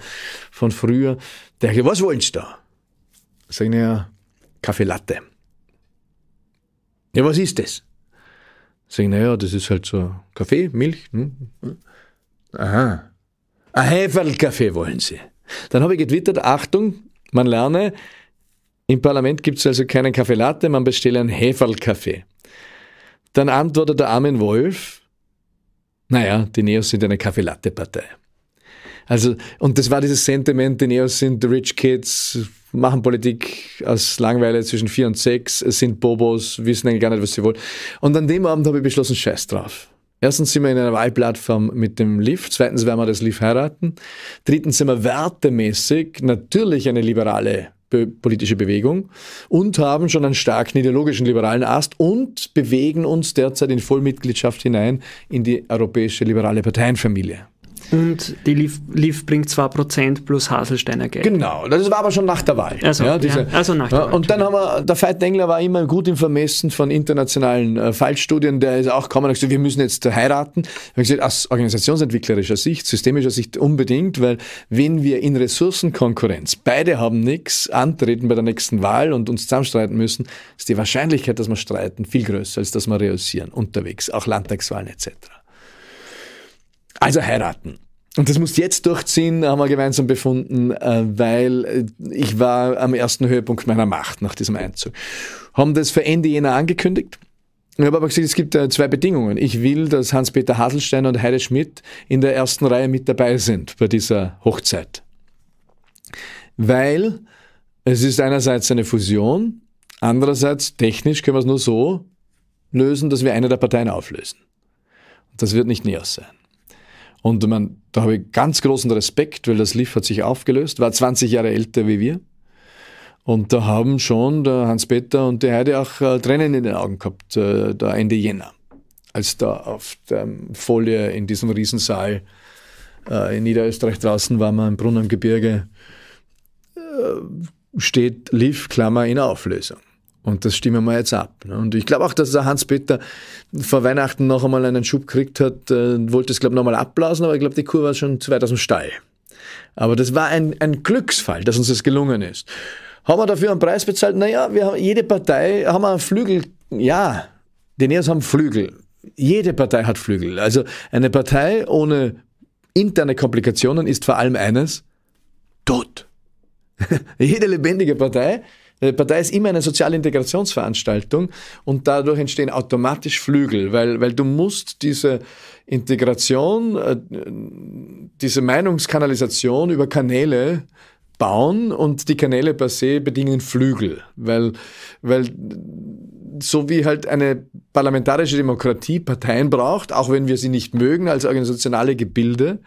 Speaker 3: von früher, der hat gesagt, was wollen Sie da? Sagen ja, Kaffee Latte. Ja, was ist das? Sagen, naja, das ist halt so Kaffee, Milch. Hm? Aha. Ein Heferl-Kaffee wollen sie. Dann habe ich getwittert, Achtung, man lerne, im Parlament gibt es also keinen Kaffeelatte, man bestelle einen Heferl-Kaffee. Dann antwortet der Armin Wolf, naja, die Neos sind eine kaffeelatte partei Also, und das war dieses Sentiment, die Neos sind the Rich Kids, machen Politik aus Langweile zwischen vier und sechs, sind Bobos, wissen eigentlich gar nicht, was sie wollen. Und an dem Abend habe ich beschlossen, scheiß drauf. Erstens sind wir in einer Wahlplattform mit dem Liv, zweitens werden wir das Liv heiraten, drittens sind wir wertemäßig natürlich eine liberale be politische Bewegung und haben schon einen starken ideologischen liberalen Ast und bewegen uns derzeit in Vollmitgliedschaft hinein in die Europäische Liberale Parteienfamilie. Und die Leaf, Leaf bringt 2% plus Haselsteiner Geld. Genau, das war aber schon nach der Wahl. Also, ja, diese, ja, also nach der Wahl. Und dann genau. haben wir, der Veit Engler war immer gut im Vermessen von internationalen äh, Fallstudien, der ist auch gekommen und hat gesagt, wir müssen jetzt heiraten. Ich habe gesagt, aus organisationsentwicklerischer Sicht, systemischer Sicht unbedingt, weil wenn wir in Ressourcenkonkurrenz, beide haben nichts, antreten bei der nächsten Wahl und uns zusammenstreiten müssen, ist die Wahrscheinlichkeit, dass wir streiten, viel größer, als dass wir reüssieren, unterwegs, auch Landtagswahlen etc. Also heiraten. Und das muss jetzt durchziehen, haben wir gemeinsam befunden, äh, weil äh, ich war am ersten Höhepunkt meiner Macht nach diesem Einzug. Haben das für Ende jener angekündigt. Ich habe aber gesagt, es gibt äh, zwei Bedingungen. Ich will, dass Hans-Peter Haselstein und Heide Schmidt in der ersten Reihe mit dabei sind bei dieser Hochzeit. Weil es ist einerseits eine Fusion, andererseits technisch können wir es nur so lösen, dass wir eine der Parteien auflösen. Und das wird nicht näher sein. Und ich meine, da habe ich ganz großen Respekt, weil das Liff hat sich aufgelöst, war 20 Jahre älter wie wir. Und da haben schon der Hans-Peter und der Heide auch äh, Tränen in den Augen gehabt, äh, da Ende Jänner, als da auf der Folie in diesem Riesensaal äh, in Niederösterreich draußen war, man im Brunnengebirge, äh, steht Liv, Klammer, in Auflösung. Und das stimmen wir jetzt ab. Ne? Und ich glaube auch, dass der Hans-Peter vor Weihnachten noch einmal einen Schub gekriegt hat, äh, wollte es, glaube ich, noch einmal abblasen, aber ich glaube, die Kurve war schon zu weit aus dem Stall. Aber das war ein, ein Glücksfall, dass uns das gelungen ist. Haben wir dafür einen Preis bezahlt? Naja, wir haben, jede Partei haben einen Flügel. Ja, die Neos haben Flügel. Jede Partei hat Flügel. Also eine Partei ohne interne Komplikationen ist vor allem eines, tot. jede lebendige Partei Partei äh, ist immer eine soziale Integrationsveranstaltung und dadurch entstehen automatisch Flügel, weil, weil du musst diese Integration, äh, diese Meinungskanalisation über Kanäle bauen und die Kanäle per se bedingen Flügel, weil, weil so wie halt eine parlamentarische Demokratie Parteien braucht, auch wenn wir sie nicht mögen als organisationale Gebilde,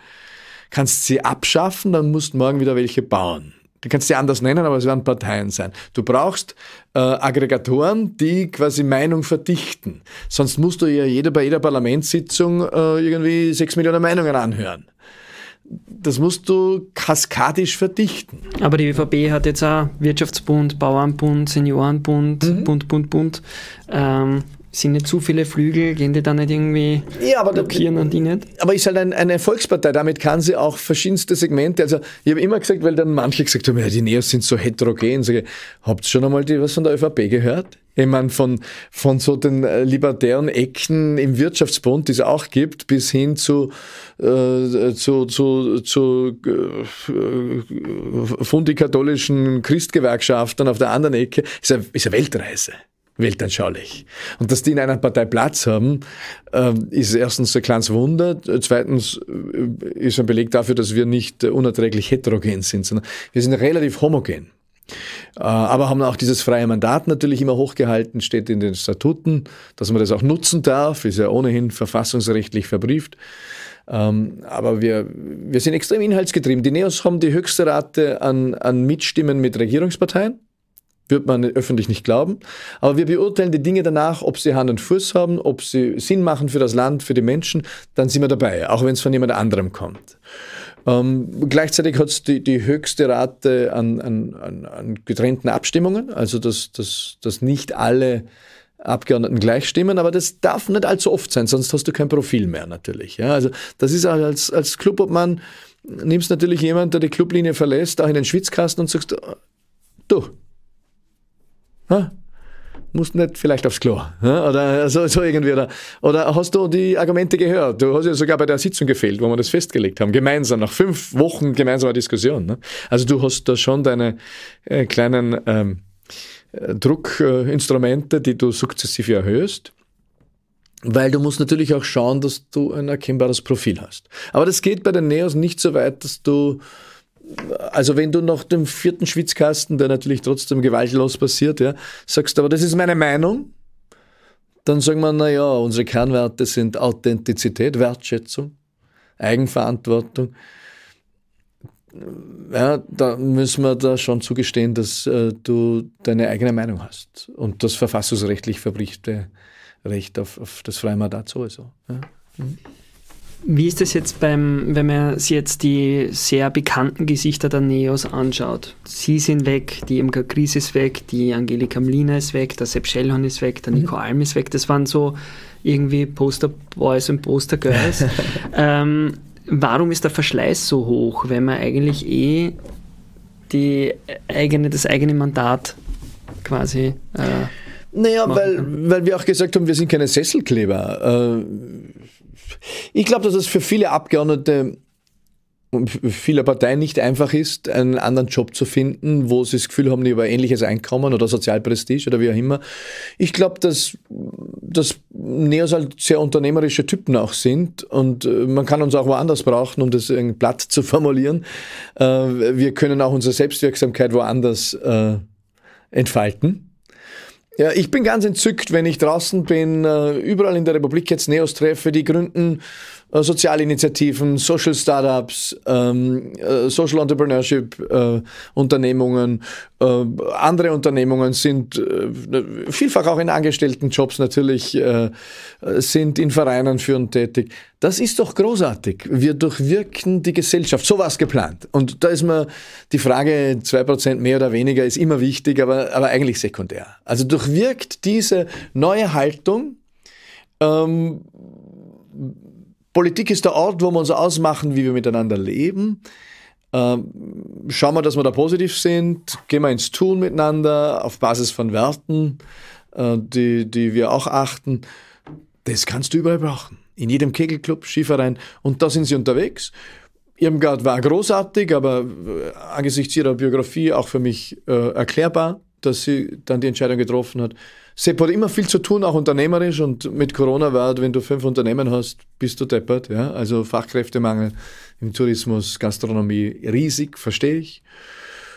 Speaker 3: kannst sie abschaffen, dann musst morgen wieder welche bauen. Du kannst sie anders nennen, aber es werden Parteien sein. Du brauchst äh, Aggregatoren, die quasi Meinung verdichten. Sonst musst du ja jeder, bei jeder Parlamentssitzung äh, irgendwie sechs Millionen Meinungen anhören. Das musst du kaskadisch verdichten.
Speaker 1: Aber die ÖVP hat jetzt auch Wirtschaftsbund, Bauernbund, Seniorenbund, mhm. Bund, Bund, Bund. Ähm, sind nicht zu viele Flügel, gehen die da nicht irgendwie ja, aber blockieren und die nicht?
Speaker 3: Aber ist halt ein, eine Volkspartei, damit kann sie auch verschiedenste Segmente, also ich habe immer gesagt, weil dann manche gesagt haben, ja, die Neos sind so heterogen, sage ich, habt ihr schon einmal die, was von der ÖVP gehört? Ich meine, von, von so den äh, libertären Ecken im Wirtschaftsbund, die es auch gibt, bis hin zu, äh, zu, zu, zu äh, fundikatholischen Christgewerkschaftern auf der anderen Ecke, ist eine, ist eine Weltreise weltanschaulich. Und dass die in einer Partei Platz haben, ähm, ist erstens ein kleines Wunder. Zweitens äh, ist ein Beleg dafür, dass wir nicht äh, unerträglich heterogen sind, sondern wir sind relativ homogen. Äh, aber haben auch dieses freie Mandat natürlich immer hochgehalten, steht in den Statuten, dass man das auch nutzen darf, ist ja ohnehin verfassungsrechtlich verbrieft. Ähm, aber wir, wir sind extrem inhaltsgetrieben. Die Neos haben die höchste Rate an, an Mitstimmen mit Regierungsparteien wird man öffentlich nicht glauben. Aber wir beurteilen die Dinge danach, ob sie Hand und Fuß haben, ob sie Sinn machen für das Land, für die Menschen, dann sind wir dabei, auch wenn es von jemand anderem kommt. Ähm, gleichzeitig hat es die, die, höchste Rate an, an, an, an getrennten Abstimmungen, also dass, dass, dass nicht alle Abgeordneten gleich stimmen, aber das darf nicht allzu oft sein, sonst hast du kein Profil mehr natürlich. Ja, also das ist halt als, als Clubobmann, nimmst natürlich jemand, der die Clublinie verlässt, auch in den Schwitzkasten und sagst, äh, du, Ha? musst nicht vielleicht aufs Klo oder so, so, irgendwie. Oder, oder hast du die Argumente gehört? Du hast ja sogar bei der Sitzung gefehlt, wo wir das festgelegt haben, gemeinsam, nach fünf Wochen gemeinsamer Diskussion. Ne? Also du hast da schon deine äh, kleinen ähm, äh, Druckinstrumente, äh, die du sukzessiv erhöhst. Weil du musst natürlich auch schauen, dass du ein erkennbares Profil hast. Aber das geht bei den Neos nicht so weit, dass du also wenn du nach dem vierten Schwitzkasten, der natürlich trotzdem gewaltlos passiert, ja, sagst, aber das ist meine Meinung, dann sagen wir, naja, unsere Kernwerte sind Authentizität, Wertschätzung, Eigenverantwortung. Ja, da müssen wir da schon zugestehen, dass äh, du deine eigene Meinung hast und das verfassungsrechtlich verbrichte Recht auf, auf das freie Mandat sowieso.
Speaker 2: Ja. Mhm.
Speaker 1: Wie ist das jetzt beim, wenn man sich jetzt die sehr bekannten Gesichter der Neos anschaut? Sie sind weg, die MK Gris ist weg, die Angelika Mlina ist weg, der Sepp Schellhorn ist weg, der Nico mhm. Alm ist weg. Das waren so irgendwie Poster Boys und Postergirls. ähm, warum ist der Verschleiß so hoch, wenn man eigentlich eh die eigene, das eigene Mandat quasi äh,
Speaker 3: naja, weil, weil wir auch gesagt haben, wir sind keine Sesselkleber. Äh, ich glaube, dass es für viele Abgeordnete und viele Parteien nicht einfach ist, einen anderen Job zu finden, wo sie das Gefühl haben, die über ähnliches Einkommen oder Sozialprestige oder wie auch immer. Ich glaube, dass, dass Neos halt sehr unternehmerische Typen auch sind und äh, man kann uns auch woanders brauchen, um das irgendwie platt zu formulieren. Äh, wir können auch unsere Selbstwirksamkeit woanders äh, entfalten. Ja, ich bin ganz entzückt, wenn ich draußen bin, äh, überall in der Republik jetzt Neos treffe, die gründen äh, Sozialinitiativen, Social Startups, ähm, äh, Social Entrepreneurship äh, Unternehmungen, äh, andere Unternehmungen sind äh, vielfach auch in Angestelltenjobs natürlich, sind in Vereinen führend tätig. Das ist doch großartig. Wir durchwirken die Gesellschaft. So war es geplant. Und da ist mir die Frage, 2% mehr oder weniger ist immer wichtig, aber, aber eigentlich sekundär. Also durchwirkt diese neue Haltung ähm, Politik ist der Ort, wo wir uns ausmachen, wie wir miteinander leben. Ähm, schauen wir, dass wir da positiv sind, gehen wir ins Tun miteinander auf Basis von Werten, äh, die, die wir auch achten. Das kannst du überall brauchen. In jedem Kegelclub, Skiverein. Und da sind sie unterwegs. Irmgard war großartig, aber äh, angesichts ihrer Biografie auch für mich äh, erklärbar, dass sie dann die Entscheidung getroffen hat, Sepp hat immer viel zu tun, auch unternehmerisch und mit Corona war, wenn du fünf Unternehmen hast, bist du deppert. Ja? Also Fachkräftemangel im Tourismus, Gastronomie riesig, verstehe ich.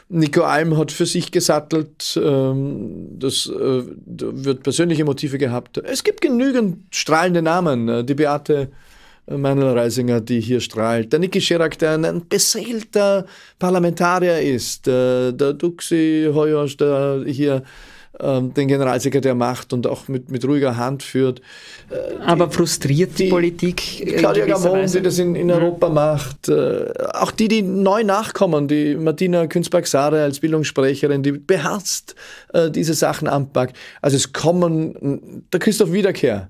Speaker 3: Nico Alm hat für sich gesattelt, ähm, das äh, wird persönliche Motive gehabt. Es gibt genügend strahlende Namen. Äh, die Beate äh, Manuel reisinger die hier strahlt. Der Niki Scherak, der ein beseelter Parlamentarier ist. Der Duxi Hoyosch, der hier ähm, den Generalsekretär macht und auch mit, mit ruhiger Hand führt. Äh, Aber die, frustriert die, die Politik? Claudia Gamon, die das in, in mhm. Europa mhm. macht, äh, auch die, die neu nachkommen, die Martina Künzberg-Sare als Bildungssprecherin, die beherzt äh, diese Sachen anpackt. Also es kommen der Christoph Wiederkehr,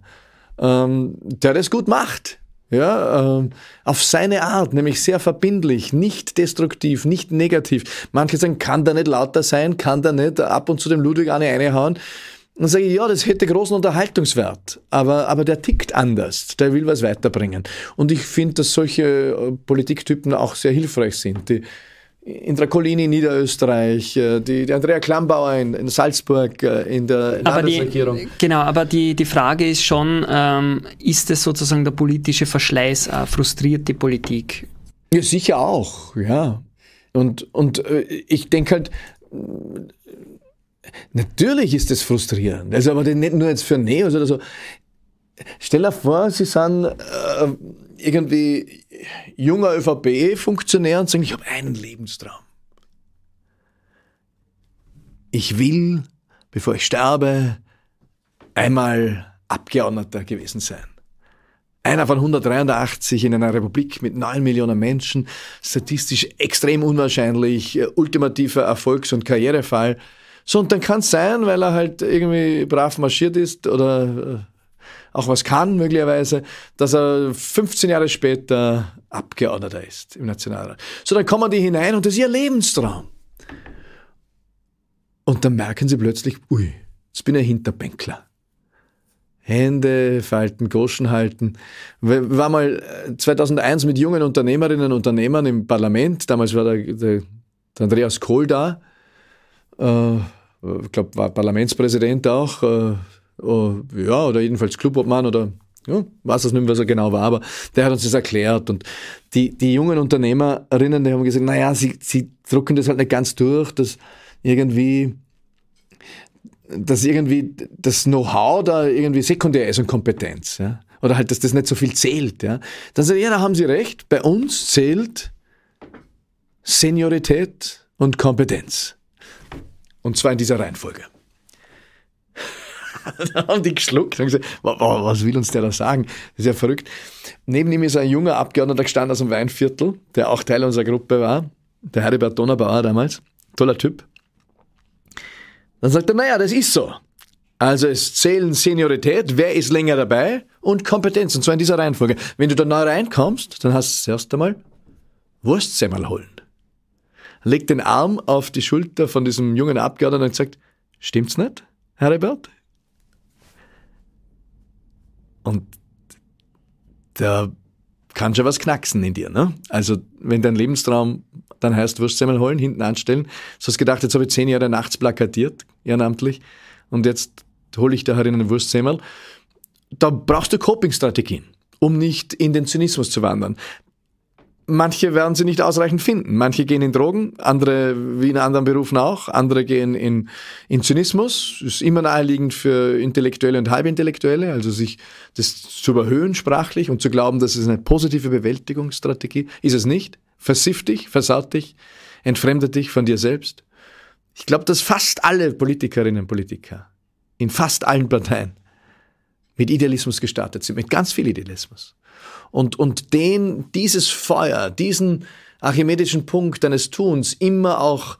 Speaker 3: ähm, der das gut macht, ja, äh, auf seine Art, nämlich sehr verbindlich, nicht destruktiv, nicht negativ. Manche sagen, kann da nicht lauter sein, kann da nicht ab und zu dem Ludwig eine reinhauen. Dann sage ich, ja, das hätte großen Unterhaltungswert, aber, aber der tickt anders, der will was weiterbringen. Und ich finde, dass solche äh, Politiktypen auch sehr hilfreich sind, die Intracolini in Niederösterreich, äh, die, die Andrea Klambauer in, in, Salzburg, äh, in der aber Landesregierung. Die,
Speaker 1: genau, aber die, die Frage ist schon, ähm, ist es sozusagen der politische Verschleiß, äh, frustriert die Politik?
Speaker 3: Ja, sicher auch, ja. Und, und äh, ich denke halt, natürlich ist es frustrierend, also aber nicht nur jetzt für Neos oder so. Stell dir vor, sie sind... Äh, irgendwie junger ÖVP-Funktionär und sagen, ich habe einen Lebenstraum. Ich will, bevor ich sterbe, einmal Abgeordneter gewesen sein. Einer von 183 in einer Republik mit 9 Millionen Menschen, statistisch extrem unwahrscheinlich, ultimativer Erfolgs- und Karrierefall. So, und dann kann es sein, weil er halt irgendwie brav marschiert ist oder äh, auch was kann möglicherweise, dass er 15 Jahre später Abgeordneter ist im Nationalrat. So, dann kommen die hinein und das ist ihr Lebenstraum. Und dann merken sie plötzlich, ui, jetzt bin ich ein Hinterbänkler. Hände falten, Goschen halten. Ich war mal 2001 äh, mit jungen Unternehmerinnen und Unternehmern im Parlament. Damals war der, der, der Andreas Kohl da. Äh, ich glaube, war Parlamentspräsident auch. Äh, Uh, ja, oder jedenfalls Clubobmann oder ja, weiß das nicht mehr, was er genau war, aber der hat uns das erklärt. Und die, die jungen Unternehmerinnen, die haben gesagt, naja, sie, sie drucken das halt nicht ganz durch, dass irgendwie dass irgendwie das Know-how da irgendwie sekundär ist und Kompetenz. Ja? Oder halt, dass das nicht so viel zählt. Ja? Dann sagen, ja, da haben Sie recht. Bei uns zählt Seniorität und Kompetenz. Und zwar in dieser Reihenfolge. dann haben die geschluckt. und gesagt, was will uns der da sagen? Das ist ja verrückt. Neben ihm ist ein junger Abgeordneter gestanden aus dem Weinviertel, der auch Teil unserer Gruppe war, der Heribert Donnerbauer damals. Toller Typ. Dann sagt er, naja, das ist so. Also es zählen Seniorität, wer ist länger dabei und Kompetenz, und zwar in dieser Reihenfolge. Wenn du da neu reinkommst, dann hast du zuerst einmal Wurstsemmel holen. Legt den Arm auf die Schulter von diesem jungen Abgeordneten und sagt, stimmt's nicht, Heribert? Und da kann schon was knacksen in dir. Ne? Also wenn dein Lebenstraum dann heißt, Wurstsemmel holen, hinten anstellen, Du hast gedacht, jetzt habe ich zehn Jahre nachts plakatiert, ehrenamtlich, und jetzt hole ich da herin halt einen Wurstsemmel. Da brauchst du Coping-Strategien, um nicht in den Zynismus zu wandern manche werden sie nicht ausreichend finden. Manche gehen in Drogen, andere wie in anderen Berufen auch, andere gehen in, in Zynismus. Ist immer naheliegend für Intellektuelle und Halbintellektuelle, also sich das zu überhöhen sprachlich und zu glauben, das ist eine positive Bewältigungsstrategie. Ist es nicht? Versifft dich, versaut dich, entfremdet dich von dir selbst. Ich glaube, dass fast alle Politikerinnen und Politiker in fast allen Parteien mit Idealismus gestartet sind, mit ganz viel Idealismus. Und, und den, dieses Feuer, diesen archimedischen Punkt deines Tuns immer auch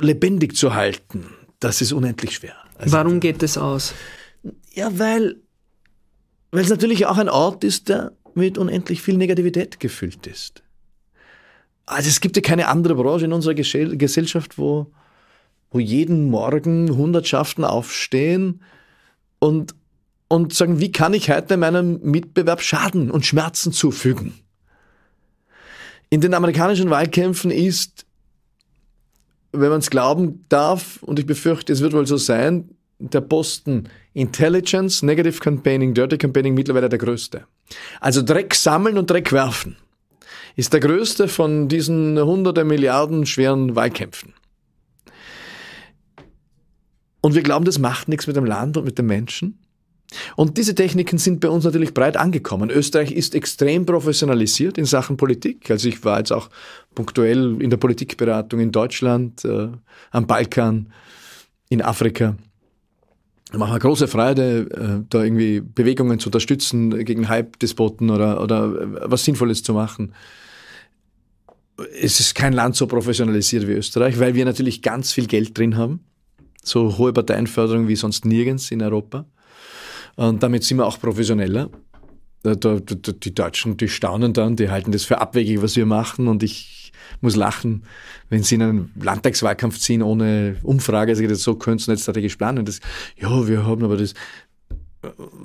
Speaker 3: lebendig zu halten, das ist unendlich schwer. Also, Warum geht das aus? Ja, weil, weil es natürlich auch ein Ort ist, der mit unendlich viel Negativität gefüllt ist. Also es gibt ja keine andere Branche in unserer Gesellschaft, wo, wo jeden Morgen Hundertschaften aufstehen und, und sagen, wie kann ich heute meinem Mitbewerb Schaden und Schmerzen zufügen? In den amerikanischen Wahlkämpfen ist, wenn man es glauben darf, und ich befürchte, es wird wohl so sein, der Posten Intelligence, Negative Campaigning, Dirty Campaigning mittlerweile der größte. Also Dreck sammeln und Dreck werfen ist der größte von diesen hunderte Milliarden schweren Wahlkämpfen. Und wir glauben, das macht nichts mit dem Land und mit den Menschen. Und diese Techniken sind bei uns natürlich breit angekommen. Österreich ist extrem professionalisiert in Sachen Politik. Also ich war jetzt auch punktuell in der Politikberatung in Deutschland, äh, am Balkan, in Afrika. Macht mir große Freude, äh, da irgendwie Bewegungen zu unterstützen gegen Hype-Despoten oder, oder äh, was Sinnvolles zu machen. Es ist kein Land so professionalisiert wie Österreich, weil wir natürlich ganz viel Geld drin haben. So hohe Parteienförderung wie sonst nirgends in Europa. Und damit sind wir auch professioneller. Die Deutschen, die staunen dann, die halten das für abwegig, was wir machen. Und ich muss lachen, wenn sie in einen Landtagswahlkampf ziehen ohne Umfrage. Also so können sie nicht strategisch planen. Das, ja, wir haben aber das,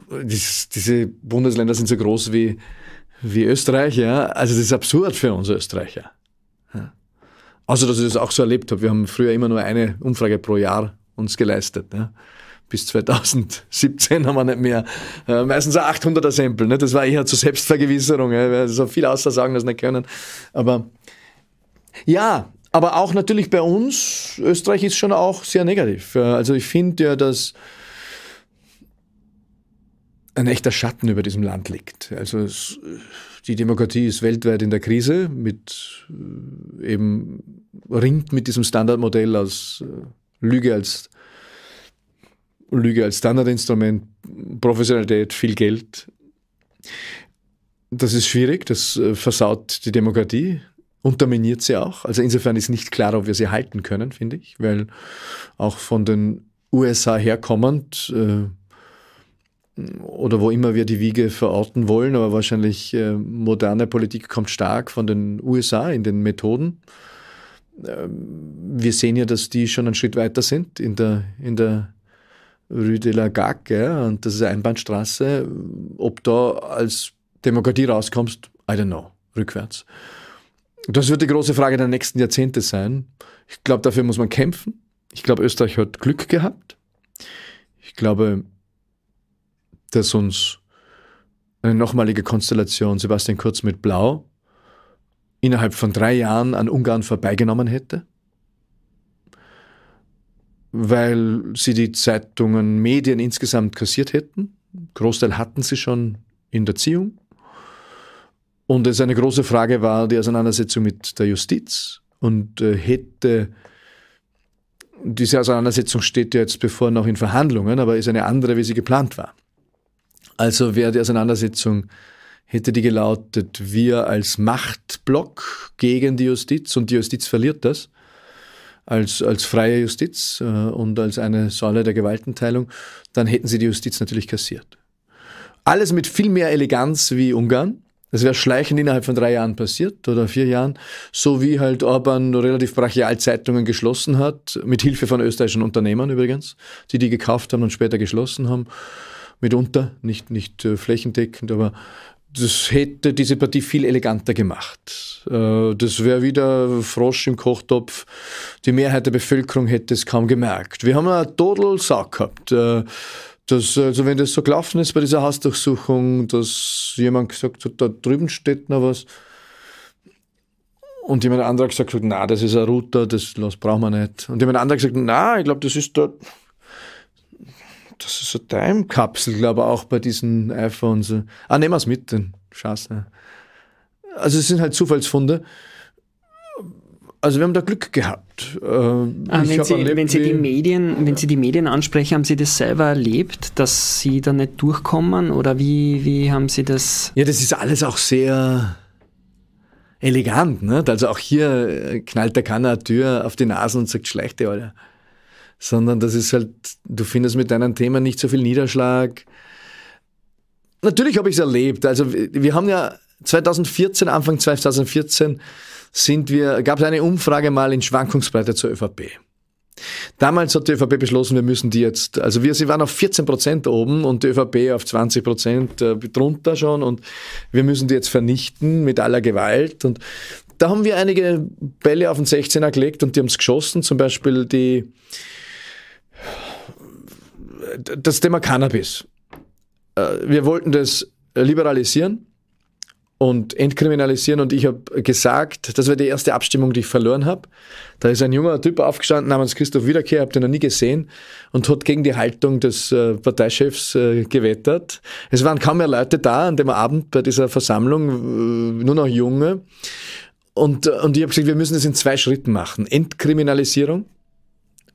Speaker 3: das, diese Bundesländer sind so groß wie, wie Österreich. Ja? Also das ist absurd für uns Österreicher. Ja. Außer, dass ich das auch so erlebt habe. Wir haben früher immer nur eine Umfrage pro Jahr uns geleistet. Ja? bis 2017 haben wir nicht mehr. Äh, meistens ein 800er Sample. Ne? Das war eher zur Selbstvergewisserung. Ne? So viel Aussagen, das nicht können. Aber ja, aber auch natürlich bei uns, Österreich ist schon auch sehr negativ. Also ich finde ja, dass ein echter Schatten über diesem Land liegt. Also es, die Demokratie ist weltweit in der Krise, mit äh, eben ringt mit diesem Standardmodell aus äh, Lüge als Lüge als Standardinstrument, Professionalität, viel Geld. Das ist schwierig, das äh, versaut die Demokratie, unterminiert sie auch. Also insofern ist nicht klar, ob wir sie halten können, finde ich, weil auch von den USA herkommend äh, oder wo immer wir die Wiege verorten wollen, aber wahrscheinlich äh, moderne Politik kommt stark von den USA in den Methoden. Ähm, wir sehen ja, dass die schon einen Schritt weiter sind in der, in der Rue de la Gacke, und das ist eine Einbahnstraße. Ob da als Demokratie rauskommst, I don't know, rückwärts. Das wird die große Frage der nächsten Jahrzehnte sein. Ich glaube, dafür muss man kämpfen. Ich glaube, Österreich hat Glück gehabt. Ich glaube, dass uns eine nochmalige Konstellation Sebastian Kurz mit Blau innerhalb von drei Jahren an Ungarn vorbeigenommen hätte weil sie die Zeitungen, Medien insgesamt kassiert hätten. Großteil hatten sie schon in der Ziehung. Und es eine große Frage war die Auseinandersetzung mit der Justiz. Und äh, hätte diese Auseinandersetzung steht ja jetzt bevor noch in Verhandlungen, aber ist eine andere, wie sie geplant war. Also wäre die Auseinandersetzung, hätte die gelautet, wir als Machtblock gegen die Justiz und die Justiz verliert das als, als freie Justiz äh, und als eine Säule der Gewaltenteilung, dann hätten sie die Justiz natürlich kassiert. Alles mit viel mehr Eleganz wie Ungarn. Das wäre schleichend innerhalb von drei Jahren passiert oder vier Jahren, so wie halt Orban relativ brachial Zeitungen geschlossen hat, mit Hilfe von österreichischen Unternehmern übrigens, die die gekauft haben und später geschlossen haben mitunter, nicht, nicht äh, flächendeckend, aber das hätte diese Partie viel eleganter gemacht. Äh, das wäre wieder Frosch im Kochtopf. Die Mehrheit der Bevölkerung hätte es kaum gemerkt. Wir haben einen total Sack gehabt. Äh, das, also wenn das so gelaufen ist bei dieser Hausdurchsuchung, dass jemand gesagt hat, da drüben steht noch was, und jemand anderer gesagt hat, na, das ist ein Router, das, das brauchen wir nicht. Und jemand anderer gesagt, na, ich glaube, das ist dort. Da das ist so Time-Kapsel, glaube ich, auch bei diesen iPhones. Ah, nehmen wir es mit, dann scheiße. Also es sind halt Zufallsfunde. Also wir haben da Glück gehabt. Äh, wenn, Sie, erlebt, wenn, Sie, die Medien, wenn
Speaker 1: Sie die Medien ansprechen, haben Sie das selber erlebt, dass Sie da nicht durchkommen? Oder wie, wie
Speaker 3: haben Sie das? Ja, das ist alles auch sehr elegant. Ne? Also auch hier knallt der Kanner Tür auf die Nase und sagt, schlechte, Alter sondern das ist halt, du findest mit deinen Themen nicht so viel Niederschlag. Natürlich habe ich es erlebt. Also wir haben ja 2014, Anfang 2014 sind wir, gab es eine Umfrage mal in Schwankungsbreite zur ÖVP. Damals hat die ÖVP beschlossen, wir müssen die jetzt, also wir, sie waren auf 14 Prozent oben und die ÖVP auf 20 Prozent äh, drunter schon und wir müssen die jetzt vernichten mit aller Gewalt und da haben wir einige Bälle auf den 16er gelegt und die haben es geschossen, zum Beispiel die, das Thema Cannabis. Äh, wir wollten das liberalisieren und entkriminalisieren und ich habe gesagt, das war die erste Abstimmung, die ich verloren habe. Da ist ein junger Typ aufgestanden namens Christoph Wiederkehr, habe den noch nie gesehen und hat gegen die Haltung des äh, Parteichefs äh, gewettert. Es waren kaum mehr Leute da an dem Abend bei dieser Versammlung, nur noch Junge. Und, und ich habe gesagt, wir müssen das in zwei Schritten machen. Entkriminalisierung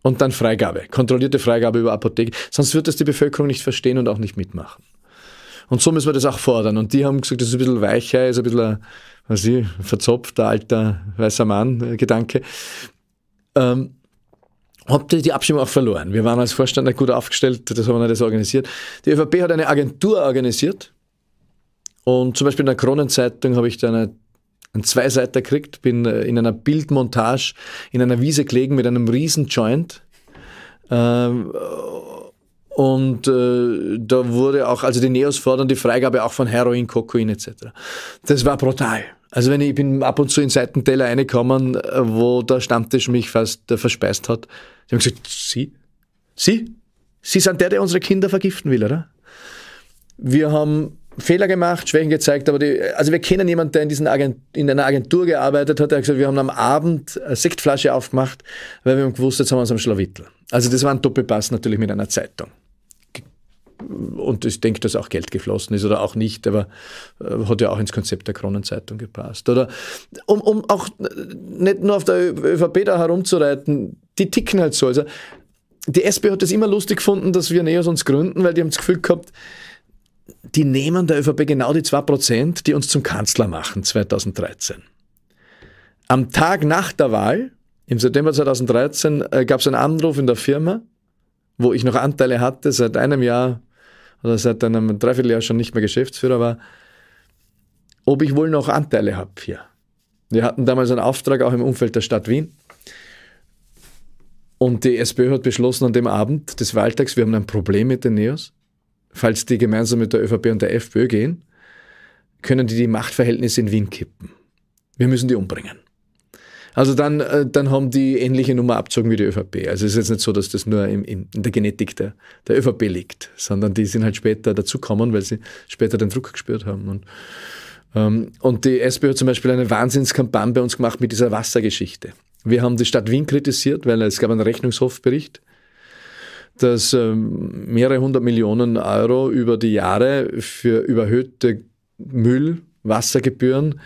Speaker 3: und dann Freigabe, kontrollierte Freigabe über Apotheke. Sonst wird das die Bevölkerung nicht verstehen und auch nicht mitmachen. Und so müssen wir das auch fordern. Und die haben gesagt, das ist ein bisschen weicher, ist ein bisschen ein, weiß ich, verzopfter alter weißer Mann-Gedanke. Äh, ähm, habt ihr die Abstimmung auch verloren. Wir waren als Vorstand nicht gut aufgestellt, das haben wir nicht so organisiert. Die ÖVP hat eine Agentur organisiert. Und zum Beispiel in der Kronenzeitung habe ich da eine einen Zweiseiter kriegt, bin äh, in einer Bildmontage in einer Wiese gelegen mit einem riesen Joint. Ähm, äh, und äh, da wurde auch, also die Neos fordern die Freigabe auch von Heroin, Kokain etc. Das war brutal. Also wenn ich, bin ab und zu in Seitenteller reingekommen, wo der Stammtisch mich fast verspeist hat. Die haben gesagt, Sie? Sie? Sie sind der, der unsere Kinder vergiften will, oder? Wir haben Fehler gemacht, Schwächen gezeigt, aber die, also wir kennen jemanden, der in, diesen Agent, in einer Agentur gearbeitet hat, der hat gesagt, wir haben am Abend eine Sektflasche aufgemacht, weil wir haben gewusst, jetzt haben wir uns am Schlawittl. Also das war ein Doppelpass natürlich mit einer Zeitung. Und ich denke, dass auch Geld geflossen ist oder auch nicht, aber äh, hat ja auch ins Konzept der Kronenzeitung gepasst. Oder um, um auch nicht nur auf der ÖVP da herumzureiten, die ticken halt so. Also die SP hat das immer lustig gefunden, dass wir Neos uns gründen, weil die haben das Gefühl gehabt, die nehmen der ÖVP genau die 2%, die uns zum Kanzler machen 2013. Am Tag nach der Wahl, im September 2013, gab es einen Anruf in der Firma, wo ich noch Anteile hatte, seit einem Jahr oder seit einem Dreivierteljahr schon nicht mehr Geschäftsführer war, ob ich wohl noch Anteile habe hier. Wir hatten damals einen Auftrag auch im Umfeld der Stadt Wien. Und die SPÖ hat beschlossen an dem Abend des Wahltags, wir haben ein Problem mit den NEOS falls die gemeinsam mit der ÖVP und der FPÖ gehen, können die die Machtverhältnisse in Wien kippen. Wir müssen die umbringen. Also dann, äh, dann haben die ähnliche Nummer abzogen wie die ÖVP. Also es ist jetzt nicht so, dass das nur in, in der Genetik der, der ÖVP liegt, sondern die sind halt später dazugekommen, weil sie später den Druck gespürt haben. Und, ähm, und die SPÖ hat zum Beispiel eine Wahnsinnskampagne bei uns gemacht mit dieser Wassergeschichte. Wir haben die Stadt Wien kritisiert, weil es gab einen Rechnungshofbericht, dass ähm, mehrere hundert Millionen Euro über die Jahre für überhöhte Müllwassergebühren